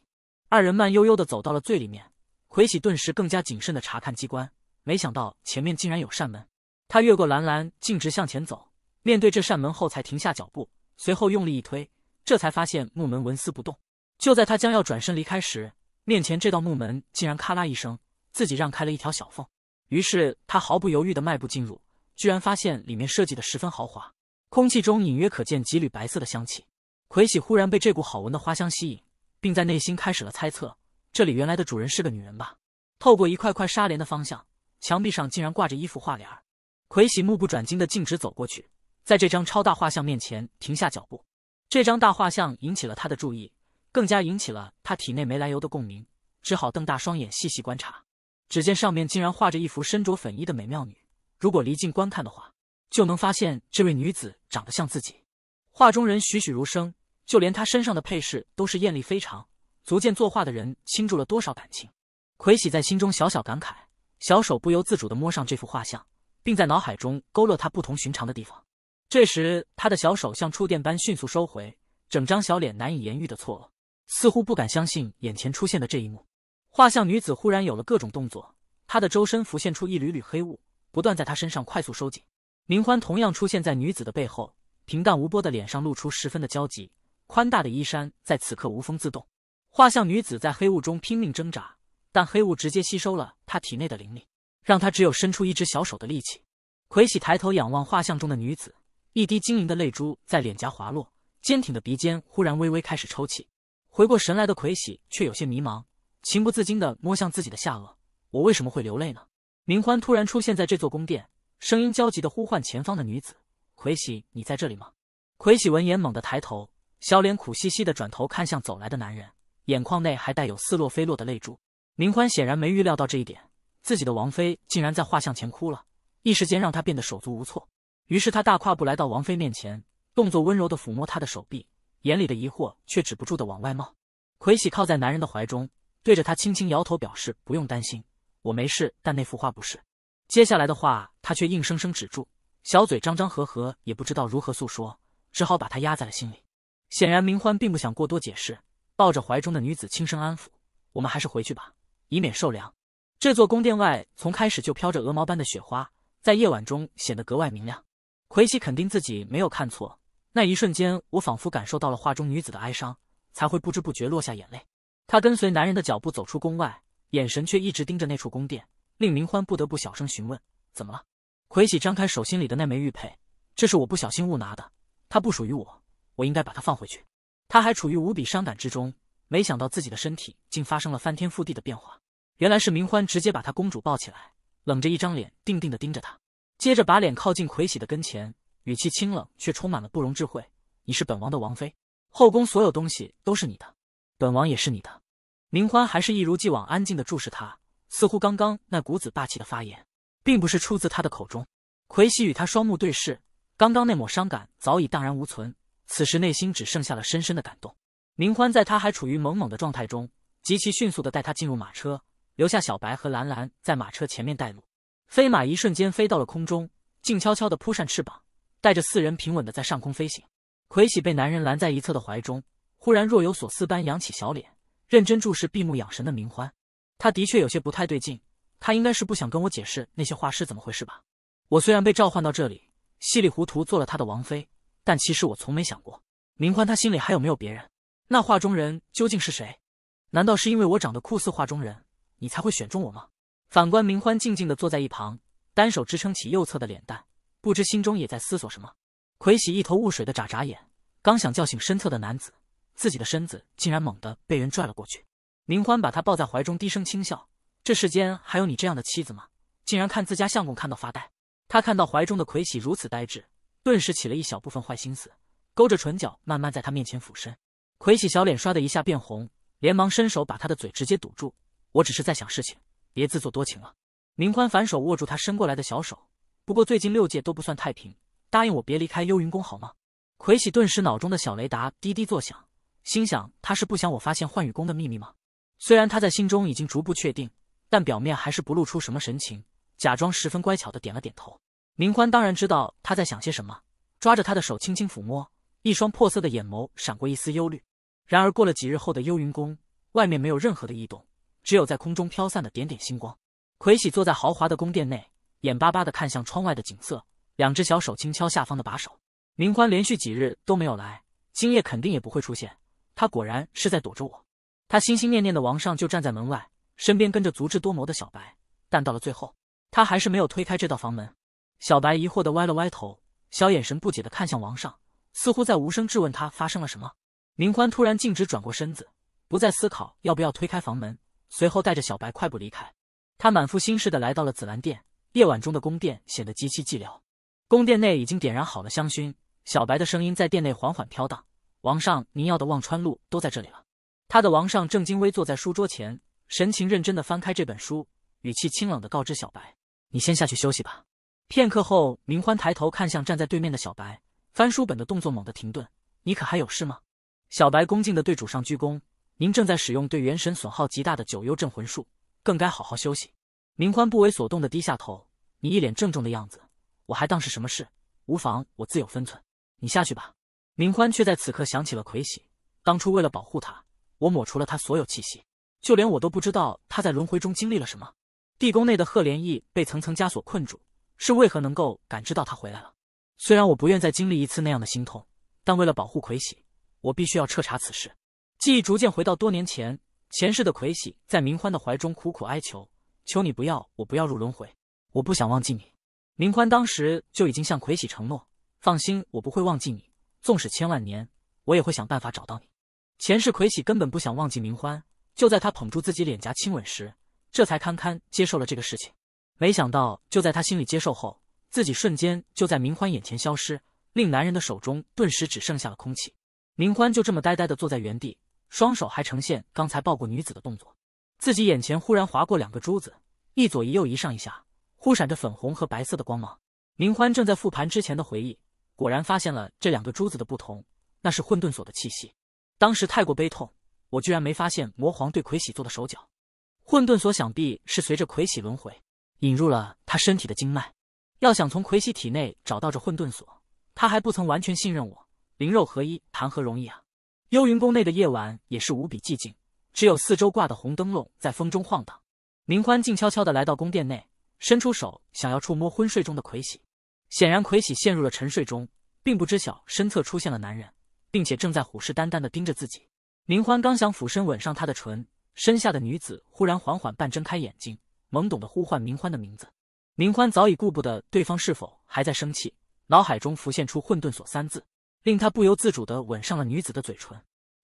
二人慢悠悠的走到了最里面，奎喜顿时更加谨慎地查看机关。没想到前面竟然有扇门，他越过栏栏，径直向前走，面对这扇门后才停下脚步，随后用力一推，这才发现木门纹丝不动。就在他将要转身离开时，面前这道木门竟然咔啦一声，自己让开了一条小缝。于是他毫不犹豫的迈步进入，居然发现里面设计的十分豪华，空气中隐约可见几缕白色的香气。魁喜忽然被这股好闻的花香吸引，并在内心开始了猜测：这里原来的主人是个女人吧？透过一块块纱帘的方向，墙壁上竟然挂着一幅画帘儿。魁喜目不转睛的径直走过去，在这张超大画像面前停下脚步。这张大画像引起了他的注意。更加引起了他体内没来由的共鸣，只好瞪大双眼细细观察。只见上面竟然画着一幅身着粉衣的美妙女，如果离近观看的话，就能发现这位女子长得像自己。画中人栩栩如生，就连她身上的配饰都是艳丽非常，足见作画的人倾注了多少感情。葵喜在心中小小感慨，小手不由自主地摸上这幅画像，并在脑海中勾勒她不同寻常的地方。这时，他的小手像触电般迅速收回，整张小脸难以言喻的错愕。似乎不敢相信眼前出现的这一幕，画像女子忽然有了各种动作，她的周身浮现出一缕缕黑雾，不断在她身上快速收紧。明欢同样出现在女子的背后，平淡无波的脸上露出十分的焦急，宽大的衣衫在此刻无风自动。画像女子在黑雾中拼命挣扎，但黑雾直接吸收了她体内的灵力，让她只有伸出一只小手的力气。魁喜抬头仰望画像中的女子，一滴晶莹的泪珠在脸颊滑落，坚挺的鼻尖忽然微微开始抽泣。回过神来的魁喜却有些迷茫，情不自禁的摸向自己的下颚。我为什么会流泪呢？明欢突然出现在这座宫殿，声音焦急的呼唤前方的女子：“魁喜，你在这里吗？”魁喜闻言猛地抬头，小脸苦兮兮的转头看向走来的男人，眼眶内还带有似落非落的泪珠。明欢显然没预料到这一点，自己的王妃竟然在画像前哭了，一时间让他变得手足无措。于是他大跨步来到王妃面前，动作温柔的抚摸她的手臂。眼里的疑惑却止不住的往外冒，奎喜靠在男人的怀中，对着他轻轻摇头，表示不用担心，我没事。但那幅画不是。接下来的话他却硬生生止住，小嘴张张合合，也不知道如何诉说，只好把他压在了心里。显然明欢并不想过多解释，抱着怀中的女子轻声安抚：“我们还是回去吧，以免受凉。”这座宫殿外从开始就飘着鹅毛般的雪花，在夜晚中显得格外明亮。奎喜肯定自己没有看错。那一瞬间，我仿佛感受到了画中女子的哀伤，才会不知不觉落下眼泪。她跟随男人的脚步走出宫外，眼神却一直盯着那处宫殿，令明欢不得不小声询问：“怎么了？”魁喜张开手心里的那枚玉佩，这是我不小心误拿的，它不属于我，我应该把它放回去。他还处于无比伤感之中，没想到自己的身体竟发生了翻天覆地的变化。原来是明欢直接把他公主抱起来，冷着一张脸，定定的盯着他，接着把脸靠近魁喜的跟前。语气清冷，却充满了不容置喙。你是本王的王妃，后宫所有东西都是你的，本王也是你的。明欢还是一如既往安静的注视他，似乎刚刚那股子霸气的发言，并不是出自他的口中。奎喜与他双目对视，刚刚那抹伤感早已荡然无存，此时内心只剩下了深深的感动。明欢在他还处于懵懵的状态中，极其迅速的带他进入马车，留下小白和兰兰在马车前面带路。飞马一瞬间飞到了空中，静悄悄的扑扇翅膀。带着四人平稳的在上空飞行，葵喜被男人拦在一侧的怀中，忽然若有所思般扬起小脸，认真注视闭目养神的明欢。他的确有些不太对劲，他应该是不想跟我解释那些画是怎么回事吧？我虽然被召唤到这里，稀里糊涂做了他的王妃，但其实我从没想过，明欢他心里还有没有别人？那画中人究竟是谁？难道是因为我长得酷似画中人，你才会选中我吗？反观明欢，静静的坐在一旁，单手支撑起右侧的脸蛋。不知心中也在思索什么，魁喜一头雾水的眨眨眼，刚想叫醒身侧的男子，自己的身子竟然猛地被人拽了过去。明欢把他抱在怀中，低声轻笑：“这世间还有你这样的妻子吗？竟然看自家相公看到发呆。”他看到怀中的魁喜如此呆滞，顿时起了一小部分坏心思，勾着唇角慢慢在他面前俯身。魁喜小脸唰的一下变红，连忙伸手把他的嘴直接堵住：“我只是在想事情，别自作多情了。”明欢反手握住他伸过来的小手。不过最近六界都不算太平，答应我别离开幽云宫好吗？魁喜顿时脑中的小雷达滴滴作响，心想他是不想我发现幻羽宫的秘密吗？虽然他在心中已经逐步确定，但表面还是不露出什么神情，假装十分乖巧的点了点头。明欢当然知道他在想些什么，抓着他的手轻轻抚摸，一双破色的眼眸闪过一丝忧虑。然而过了几日后的幽云宫外面没有任何的异动，只有在空中飘散的点点星光。魁喜坐在豪华的宫殿内。眼巴巴地看向窗外的景色，两只小手轻敲下方的把手。明欢连续几日都没有来，今夜肯定也不会出现。他果然是在躲着我。他心心念念的王上就站在门外，身边跟着足智多谋的小白。但到了最后，他还是没有推开这道房门。小白疑惑地歪了歪头，小眼神不解地看向王上，似乎在无声质问他发生了什么。明欢突然径直转过身子，不再思考要不要推开房门，随后带着小白快步离开。他满腹心事地来到了紫兰殿。夜晚中的宫殿显得极其寂寥，宫殿内已经点燃好了香薰。小白的声音在殿内缓缓飘荡：“王上，您要的忘川录都在这里了。”他的王上正襟危坐在书桌前，神情认真的翻开这本书，语气清冷的告知小白：“你先下去休息吧。”片刻后，明欢抬头看向站在对面的小白，翻书本的动作猛地停顿：“你可还有事吗？”小白恭敬的对主上鞠躬：“您正在使用对元神损耗极大的九幽镇魂术，更该好好休息。”明欢不为所动的低下头，你一脸郑重的样子，我还当是什么事，无妨，我自有分寸。你下去吧。明欢却在此刻想起了魁喜，当初为了保护他，我抹除了他所有气息，就连我都不知道他在轮回中经历了什么。地宫内的贺连义被层层枷锁困住，是为何能够感知到他回来了？虽然我不愿再经历一次那样的心痛，但为了保护魁喜，我必须要彻查此事。记忆逐渐回到多年前，前世的魁喜在明欢的怀中苦苦哀求。求你不要，我不要入轮回，我不想忘记你。明欢当时就已经向魁喜承诺，放心，我不会忘记你，纵使千万年，我也会想办法找到你。前世魁喜根本不想忘记明欢，就在他捧住自己脸颊亲吻时，这才堪堪接受了这个事情。没想到，就在他心里接受后，自己瞬间就在明欢眼前消失，令男人的手中顿时只剩下了空气。明欢就这么呆呆的坐在原地，双手还呈现刚才抱过女子的动作。自己眼前忽然划过两个珠子，一左一右，一上一下，忽闪着粉红和白色的光芒。明欢正在复盘之前的回忆，果然发现了这两个珠子的不同，那是混沌锁的气息。当时太过悲痛，我居然没发现魔皇对魁喜做的手脚。混沌锁想必是随着魁喜轮回，引入了他身体的经脉。要想从魁喜体内找到这混沌锁，他还不曾完全信任我，灵肉合一谈何容易啊！幽云宫内的夜晚也是无比寂静。只有四周挂的红灯笼在风中晃荡。明欢静悄悄地来到宫殿内，伸出手想要触摸昏睡中的魁喜。显然，魁喜陷入了沉睡中，并不知晓身侧出现了男人，并且正在虎视眈眈地盯着自己。明欢刚想俯身吻上他的唇，身下的女子忽然缓缓半睁开眼睛，懵懂地呼唤明欢的名字。明欢早已顾不得对方是否还在生气，脑海中浮现出“混沌锁”三字，令他不由自主地吻上了女子的嘴唇。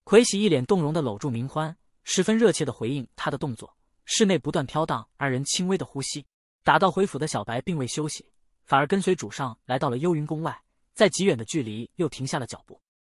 魁喜一脸动容地搂住明欢。十分热切地回应他的动作，室内不断飘荡二人轻微的呼吸。打道回府的小白并未休息，反而跟随主上来到了幽云宫外，在极远的距离又停下了脚步。